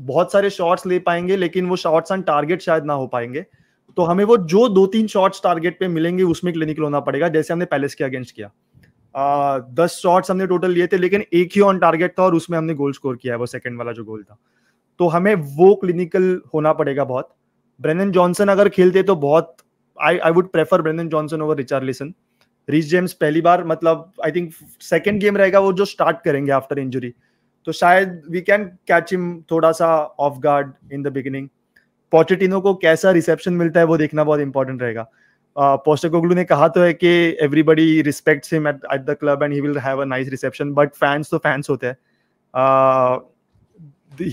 S3: बहुत सारे शॉट्स ले पाएंगे लेकिन वो शॉट्स ऑन टारगेट शायद ना हो पाएंगे तो हमें वो जो दो तीन शॉट्स टारगेट पे मिलेंगे उसमें क्लिनिकल होना पड़ेगा जैसे हमने पैलेस के अगेंस्ट किया आ, दस शॉट्स हमने टोटल लिए थे लेकिन एक ही ऑन टारगेट था और उसमें हमने गोल स्कोर किया है वो सेकंड वाला जो गोल था तो हमें वो क्लिनिकल होना पड़ेगा बहुत ब्रेनन जॉनसन अगर खेलते तो बहुत I I would prefer Brennan Johnson over Richarlison Reece James पहली बार मतलब आई थिंक सेकेंड गेम रहेगा वो जो स्टार्ट करेंगे आफ्टर इंजुरी तो शायद वी कैन कैच हिम थोड़ा सा off guard in the beginning Pochettino को कैसा रिसेप्शन मिलता है वो देखना बहुत इंपॉर्टेंट रहेगा पोस्टेकोग्लू uh, ने कहा तो है कि everybody respect him at at the club and he will have a nice reception but fans तो फैंस होते हैं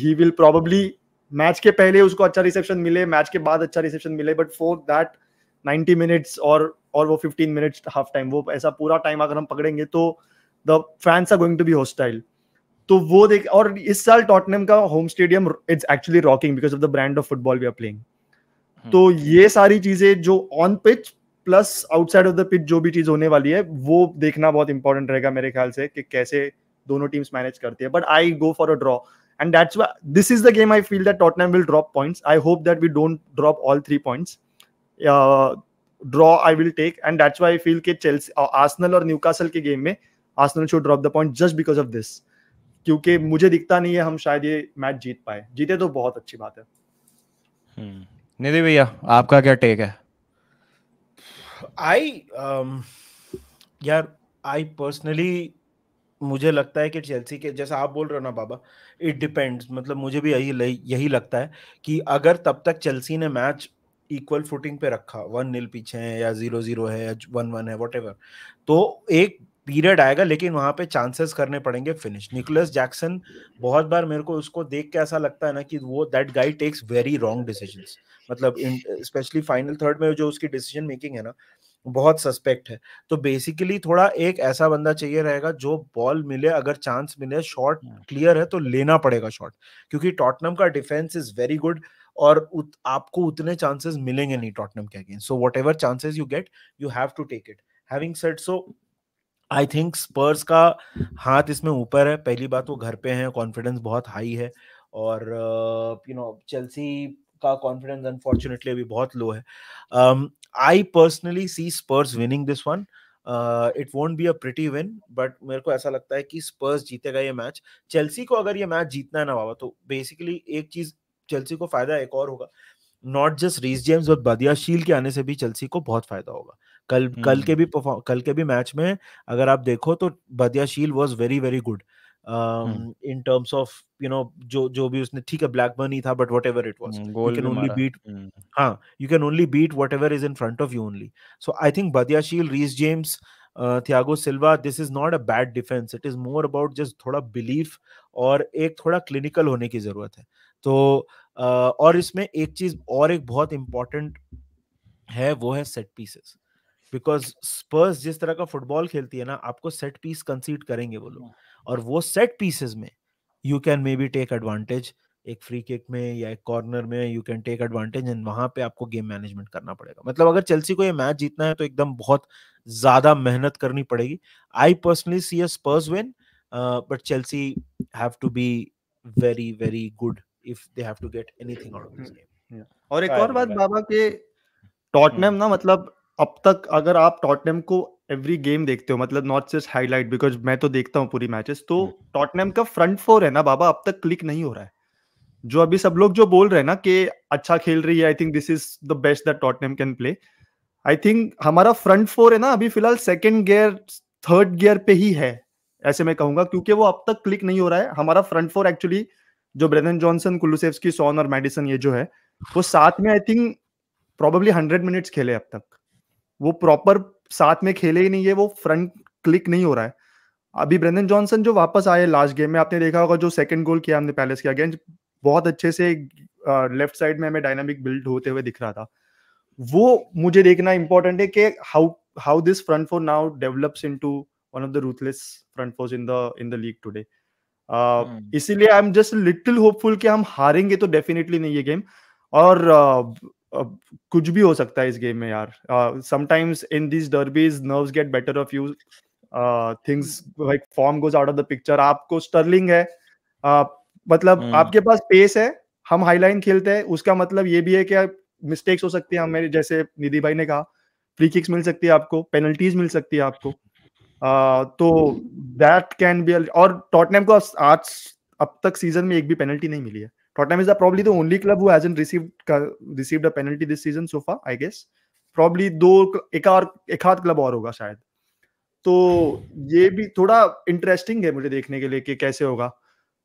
S3: ही विल प्रॉबली मैच के पहले उसको अच्छा रिसेप्शन मिले मैच के बाद अच्छा रिसेप्शन मिले बट फॉर दैट 90 मिनट्स और और वो फिफ्टीन मिनट्स हाफ टाइम वो ऐसा पूरा टाइम अगर हम पकड़ेंगे तो the fans are going to be hostile तो वो देख और इस साल टॉटनम का home stadium it's actually rocking because of the brand of football we are playing तो ये सारी चीजें जो on pitch plus outside of the pitch जो भी चीज होने वाली है वो देखना बहुत इंपॉर्टेंट रहेगा मेरे ख्याल से कि कैसे दोनों टीम्स मैनेज करती है but I go for a draw and that's this is the game I feel that Tottenham will drop points I hope that we don't drop all three points draw I will take and that's why I feel के Chelsea Arsenal और Newcastle के game में Arsenal should drop the point just because of this क्योंकि मुझे दिखता नहीं है हम शायद ये मैच जीत
S2: पाए जीते तो बहुत अच्छी बात है
S1: हम्म। निधि भैया आपका क्या टेक है
S2: आई um, यार आई पर्सनली मुझे लगता है कि चेल्सी के जैसा आप बोल रहे हो ना बाबा इट डिपेंड्स मतलब मुझे भी यही यही लगता है कि अगर तब तक चेल्सी ने मैच इक्वल फुटिंग पे रखा वन नील पीछे है या जीरो जीरो है या वन वन है वट तो एक पीरियड आएगा लेकिन वहां पे चांसेस करने पड़ेंगे फिनिश निकोलस जैक्सन बहुत बार मेरे को उसको देख के ऐसा लगता है ना कि वो that guy takes very wrong decision मतलब स्पेशली फाइनल थर्ड में जो उसकी डिसीजन मेकिंग है ना बहुत सस्पेक्ट है तो बेसिकली थोड़ा एक ऐसा बंदा चाहिए रहेगा जो बॉल मिले अगर चांस मिले शॉट क्लियर हाँ। है तो लेना पड़ेगा शॉट क्योंकि टॉटनम का डिफेंस इज वेरी गुड और उत, आपको उतने चांसेस मिलेंगे नहीं टॉटनम के against so whatever chances you get you have to take it having said so I think Spurs का हाथ इसमें ऊपर है पहली बात वो तो घर पे हैं कॉन्फिडेंस बहुत हाई है और यू नो चेल्सी का कॉन्फिडेंस अनफॉर्चुनेटली अभी बहुत लो है I personally see Spurs winning this one it won't be a pretty win but मेरे को ऐसा लगता है कि स्पर्स जीतेगा ये मैच चेल्सी को अगर ये मैच जीतना है ना बाबा तो बेसिकली एक चीज चेल्सी को फायदा एक और होगा नॉट जस्ट रीस जेम्स और बदिया शील के आने से भी चेल्सी को बहुत फायदा होगा कल कल के हम्म। भी कल के भी मैच में अगर आप देखो तो Badiashile was very very good in terms of you know जो जो भी उसने ठीक है ब्लैकबर्न ही था but whatever it was you can only beat हाँ you can only beat whatever is in front of you only so I think Badiashile Reece James Thiago Silva this is not a bad defence it is more about just थोड़ा belief और एक थोड़ा clinical होने की जरूरत है तो और इसमें एक चीज और एक बहुत इंपॉर्टेंट है वो है सेट पीसेस बिकॉज स्पर्स जिस तरह का फुटबॉल खेलती है ना आपको सेट पीस कंसीड करेंगे वो लोग हाँ। और वो सेट पीसेस में you can may be take advantage एक फ्री किक में या एक कॉर्नर में you can take advantage and वहां पे आपको गेम मैनेजमेंट करना पड़ेगा मतलब अगर चेल्सी को ये मैच जीतना है तो एकदम बहुत ज्यादा मेहनत करनी पड़ेगी I personally see a Spurs win but Chelsea have to be very very good if they have to get anything out of this hmm, game. Yeah. और एक और बात बाबा के टॉटनम
S3: hmm. ना मतलब अब तक अगर आप टॉटनम को एवरी गेम देखते हो मतलब नॉट जस्ट हाईलाइट बिकॉज मैं तो देखता हूँ पूरी मैचेस तो टॉटनम hmm. का फ्रंट फोर है ना बाबा अब तक क्लिक नहीं हो रहा है जो अभी सब लोग जो बोल रहे हैं ना कि अच्छा खेल रही है I think this is the best that Tottenham can play I think हमारा फ्रंट फोर है ना अभी फिलहाल सेकेंड गियर थर्ड गियर पे ही है ऐसे मैं कहूंगा क्योंकि वो अब तक क्लिक नहीं हो रहा है हमारा फ्रंट फोर एक्चुअली जो ब्रेनन जॉनसन कुलुसेव्सकी सॉन और मेडिसन ये जो है वो साथ में I think probably hundred minutes खेले अब तक वो प्रॉपर साथ में खेले ही नहीं है वो फ्रंट क्लिक नहीं हो रहा है अभी ब्रेंडन जॉनसन जो वापस आए लास्ट गेम में आपने देखा होगा जो सेकंड गोल किया हमने पैलेस के अगेंस्ट बहुत अच्छे से लेफ्ट साइड में हमें डायनामिक बिल्ड होते हुए दिख रहा था वो मुझे देखना इंपॉर्टेंट है कि how how this front four now develops into one of the ruthless front fours in the in the league today Uh, hmm. इसीलिए I am just little hopeful कि हम हारेंगे तो डेफिनेटली नहीं ये गेम और uh, uh, कुछ भी हो सकता है इस गेम में यार sometimes in this derbies nerves get better of you things like form goes out of the picture आपको स्टर्लिंग है uh, मतलब hmm. आपके पास पेस है हम हाईलाइन खेलते हैं उसका मतलब ये भी है कि मिस्टेक्स हो सकती है हमें जैसे निधि भाई ने कहा फ्री किक्स मिल सकती है आपको पेनल्टीज मिल सकती है आपको तो दैट कैन बी और टॉटनेम को आज अब तक सीजन में एक भी पेनल्टी नहीं मिली है Tottenham is the probably the only club who hasn't received received a penalty this season so far I guess probably दो एक और एक आध क्लब और होगा शायद तो ये भी थोड़ा इंटरेस्टिंग है मुझे देखने के लिए कि कैसे होगा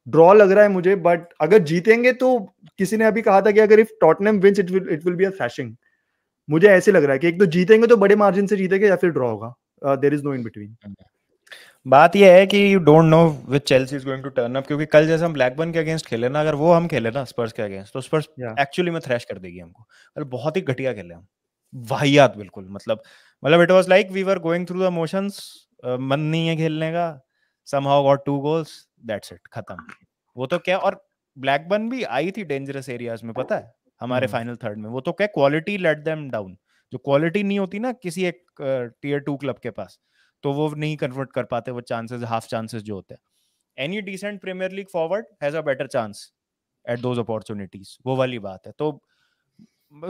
S3: ड्रॉ लग रहा है मुझे बट अगर जीतेंगे तो किसी ने अभी कहा था कि अगर if Tottenham wins it will it will be a thrashing मुझे ऐसे लग रहा है कि एक तो जीतेंगे तो बड़े मार्जिन से जीतेंगे या फिर ड्रॉ होगा
S1: there is no in between बात यह है कि you don't know which Chelsea is going to turn up क्योंकि कल जैसे हम ब्लैकबर्न के अगेंस्ट खेले ना अगर वो हम खेले ना स्पर्स के अगेंस्ट तो स्पर्स एक्चुअली में थ्रैश कर देगी हमको अरे मतलब बहुत ही घटिया खेले हम वाहियात बिल्कुल मतलब मतलब it was like we were going through the motions मन नहीं है खेलने का somehow got two goals that's it खत्म वो तो क्या और ब्लैकबर्न भी आई थी डेंजरस एरियाज में पता है हमारे फाइनल hmm. थर्ड में वो तो क्या क्वालिटी लेट देम डाउन जो क्वालिटी नहीं होती ना किसी एक टीयर टू क्लब के पास तो वो नहीं कन्वर्ट कर पाते वो चांसेस हाफ चांसेस जो होते हैं any decent Premier League forward has a better chance at those opportunities वो वाली बात है तो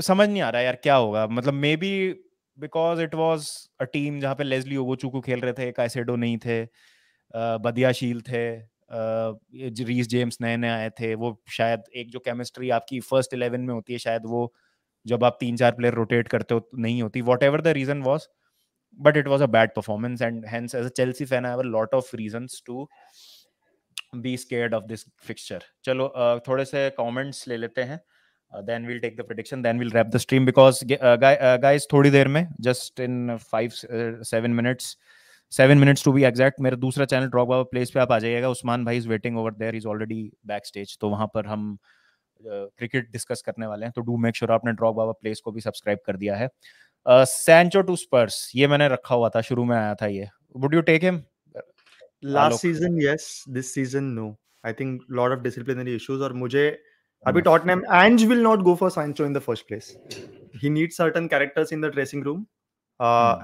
S1: समझ नहीं आ रहा यार क्या होगा मतलब maybe because it was a team जहाँ पे लेजली ओगोचुकू खेल रहे थे कैसेडो नहीं थे बदियाशील थे रीस जेम्स नए नए आए थे वो शायद एक जो केमिस्ट्री आपकी फर्स्ट इलेवन में होती है शायद वो जब आप तीन चार प्लेयर रोटेट करते हो तो नहीं होती whatever the reason was but it was a bad performance and as a Chelsea fan I lot of reason to be scared of this fixture चलो थोड़े से कॉमेंट्स ले लेते हैं then will take the prediction then will wrap the stream because guys थोड़ी देर में just in five seven minutes seven minutes to be exact मेरा दूसरा चैनल ड्रॉप प्लेस पे आप आ जाइएगा उस्मान भाई is waiting over there is already backstage तो वहां पर हम uh, क्रिकेट डिस्कस करने वाले हैं तो डू मेक श्योर आपने ड्रॉप बाबा प्लेस को भी सब्सक्राइब कर दिया है सैंचो टू स्पर्स ये मैंने रखा हुआ था शुरू में आया था ये would you take him
S3: last season yes this season no I think lot of disciplinary issues और मुझे hmm. अभी Tottenham Ange will not go for Sancho in the first place he needs certain characters in the
S1: dressing room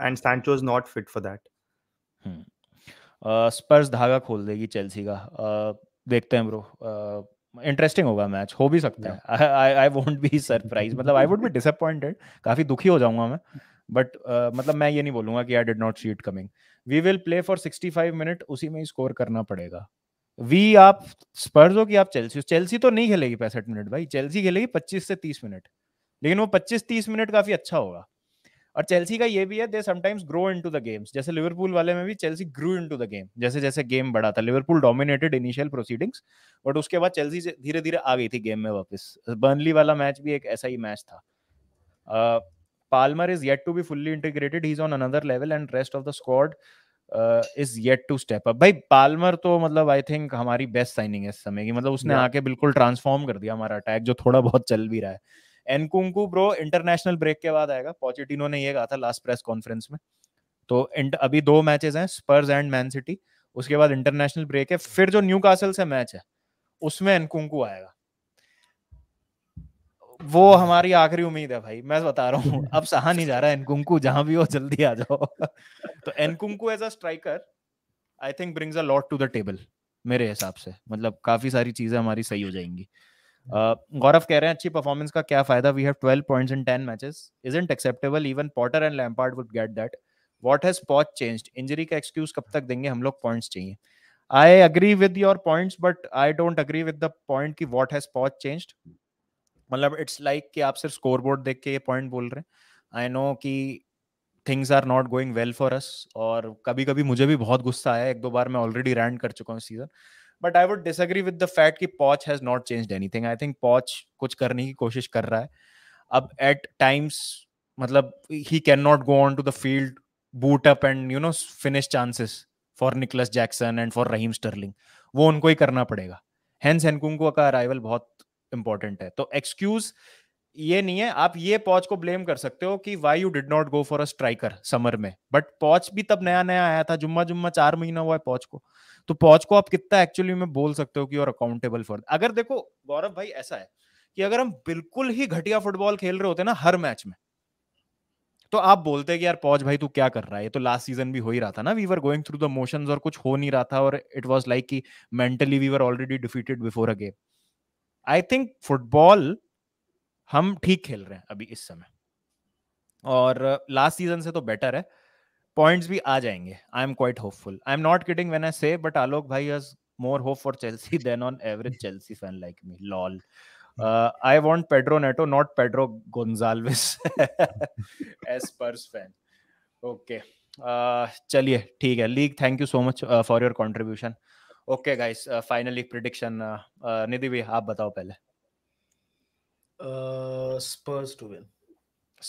S1: and Sancho is not fit for that Spurs धागा खोल देगी Chelsea का uh, देखते हैं bro uh, interesting होगा match हो भी सकता है I I won't be surprise मतलब आई वुड बी डिसअपॉइंटेड काफी दुखी हो जाऊंगा मैं बट uh, मतलब मैं ये नहीं बोलूंगा कि I did not see it coming we will play for 65 minute उसी में ही स्कोर करना पड़ेगा वी आप स्पर्स हो कि आप चेल्सी चेल्सी तो नहीं खेलेगी पैंसठ मिनट भाई चेल्सी खेलेगी 25 से 30 मिनट लेकिन वो 25 30 मिनट काफी अच्छा होगा और चेल्सी का ये भी है they sometimes grow into the games जैसे लिवरपूल वाले में भी Chelsea grow into the game जैसे जैसे गेम बढ़ा था Liverpool dominated initial proceedings but उसके बाद चेल्सी धीरे धीरे आ गई थी गेम में वापस बर्नली वाला मैच भी एक ऐसा ही मैच था Palmer is yet to be fully integrated he is on another level and rest of the squad is yet to step up भाई पालमर तो मतलब आई थिंक हमारी बेस्ट साइनिंग है इस समय की मतलब उसने yeah. आके बिल्कुल ट्रांसफॉर्म कर दिया हमारा अटैक जो थोड़ा बहुत चल भी रहा है एनकुंकू ब्रो इंटरनेशनल ब्रेक के बाद आएगा पॉचिटिनो ने ये कहा था लास्ट प्रेस कॉन्फ्रेंस में तो अभी दो मैचेस हैं स्पर्स एंड मैन सिटी उसके बाद इंटरनेशनल ब्रेक है फिर जो न्यू कासल से मैच है उसमें एनकुंकू आएगा वो हमारी आखिरी उम्मीद है भाई मैं बता रहा हूँ अब सहा नहीं जा रहा एनकुंकू जहां भी हो जल्दी आ जाओ तो Nkunku as a striker I think brings a lot to the table मेरे हिसाब से मतलब काफी सारी चीजें हमारी सही हो जाएंगी गौरव uh, कह रहे हैं अच्छी परफॉर्मेंस का क्या फायदा we have 12 points in 10 matches isn't acceptable even Potter and Lampard would get that what has Poch changed injury का एक्सक्यूज कब तक देंगे हम लोग पॉइंट्स चाहिए I agree with your points but I don't agree with the point कि what has Poch changed मतलब it's like कि आप सिर्फ स्कोरबोर्ड देख के ये पॉइंट बोल रहे हैं आई नो कि things are not going well for us और कभी कभी मुझे भी बहुत गुस्सा आया एक दो बार मैं ऑलरेडी रैंड कर चुका हूँ season but I would disagree with the fact कि Poch has not changed anything I think Poch कुछ करने की कोशिश कर रहा है अब एट टाइम्स मतलब he can not go on to the field boot up and you know finish chances for Nicolas Jackson and for Raheem Sterling वो उनको ही करना पड़ेगा हैंस हेनकुंको का अराइवल बहुत इंपॉर्टेंट है तो एक्सक्यूज ये नहीं है आप ये पॉच को ब्लेम कर सकते हो कि why you did not go for a striker summer में बट पॉच भी तब नया नया आया था जुम्मा जुम्मा चार महीना हुआ है पॉच को तो पहुंच को आप कितना एक्चुअली में बोल सकते हो कि और अकाउंटेबल फॉर अगर देखो गौरव भाई ऐसा है कि अगर हम बिल्कुल ही घटिया फुटबॉल खेल रहे होते ना हर मैच में तो आप बोलते हैं कि यार पौज भाई तू क्या कर रहा है ये तो लास्ट सीजन भी हो ही रहा था ना we were going through the motion और कुछ हो नहीं रहा था और इट वॉज लाइक की mentally we were already defeated before a game I think football हम ठीक खेल रहे हैं अभी इस समय और लास्ट सीजन से तो बेटर है पॉइंट्स भी आ जाएंगे I am quite hopeful I am not kidding when I say but Alok भाई has more hope for Chelsea than on average Chelsea fan like me lol I want Pedro Neto not Pedro Goncalves as Spurs fan okay चलिए ठीक है league thank you so much for your contribution okay guys finally prediction Nidhi भाई आप बताओ पहले
S2: Spurs to win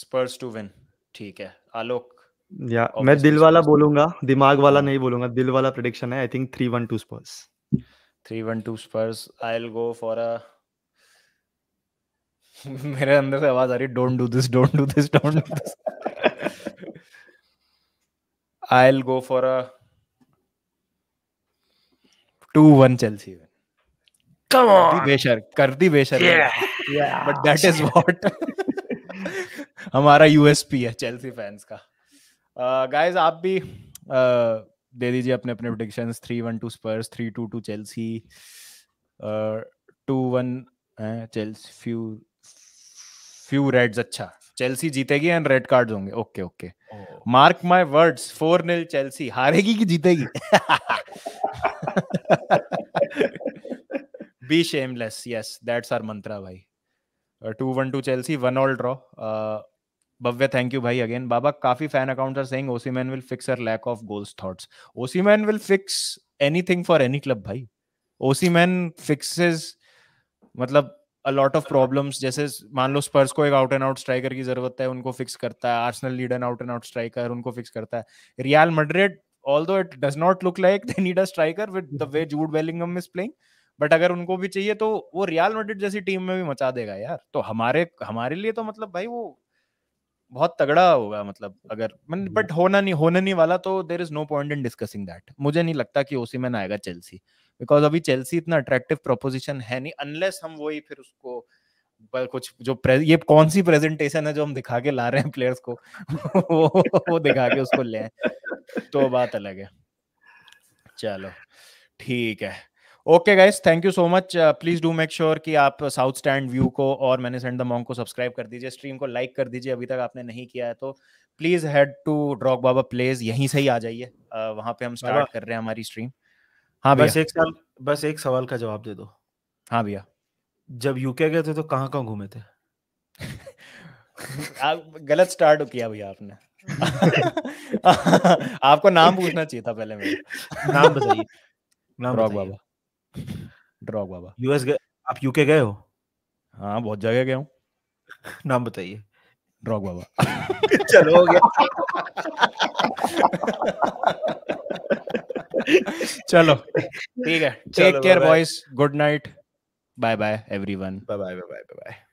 S1: Spurs to win ठीक है आलोक या मैं दिल वाला
S3: बोलूंगा दिमाग वाला हाँ। नहीं बोलूंगा दिल वाला प्रेडिक्शन है
S1: I think 3-1 Spurs 3-1 Spurs I will go for a मेरे अंदर से आवाज आ रही don't do this don't do this don't do this I will go for a 2-1 Chelsea win come on बेशर कर दी बेशर बट दैट इज व्हाट हमारा यूएसपी है चेल्सी फैंस का गाइस uh, आप भी uh, दे दीजिए अपने अपने prediction three one to Spurs three to to Chelsea two one Chelsea few few reds अच्छा चेल्सी जीतेगी एंड रेड कार्ड होंगे okay okay mark my words four nil Chelsea हारेगी कि जीतेगी be shameless yes that's our mantra भाई two one to Chelsea one all draw Bhavya, thank you, bhai. Again, Baba, kafi fan accounts are saying Osiman will fix her lack of goals thoughts. Osiman will fix anything for any club, bhai. Osiman fixes मतलब a lot of problems जैसे मान लो स्पर्स को एक out and out striker की जरूरत है उनको fix करता है Arsenal lead an out and out striker उनको फिक्स करता है Real Madrid although it does not look like they need a striker with the way Jude वेलिंगम इज प्लेइंग बट अगर उनको भी चाहिए तो वो रियल मैड्रिड जैसी टीम में भी मचा देगा यार तो हमारे हमारे लिए तो मतलब भाई वो बहुत तगड़ा होगा मतलब अगर हम्म। बट होना नहीं होने नहीं वाला तो there is no point in discussing that मुझे नहीं लगता कि ओसी मैन आएगा चेल्सी बिकॉज अभी चेल्सी इतना अट्रैक्टिव प्रोपोजिशन है नहीं अनलेस हम वही फिर उसको कुछ जो ये कौन सी प्रेजेंटेशन है जो हम दिखा के ला रहे हैं प्लेयर्स को वो वो दिखा के उसको ले तो बात अलग है चलो ठीक है okay guys thank you so much please do make sure कि आप साउथ स्टैंड व्यू को और मैंने सेंड द मॉन्ग को सब्सक्राइब कर दीजिए स्ट्रीम को लाइक कर दीजिए अभी तक आपने नहीं किया है तो प्लीज हेड टू ड्रॉक बाबा प्लेज यहीं से ही आ जाइए uh, वहां पे हम स्टार्ट कर रहे हैं हमारी स्ट्रीम हाँ बस एक
S2: साल बस एक सवाल का जवाब दे दो
S1: हाँ भैया जब
S2: यूके गए थे तो कहाँ कहाँ घूमे थे
S1: आप गलत स्टार्ट किया भैया आपने आपको नाम पूछना चाहिए था पहले मेरे नाम बताइए
S2: नाम ड्रॉक बाबा ड्रॉग बाबा यूएस गए आप यूके गए हो हाँ बहुत जगह गया हूँ नाम बताइए ड्रॉग बाबा चलो हो गया
S1: चलो ठीक है take care boys good night bye bye everyone bye bye bye bye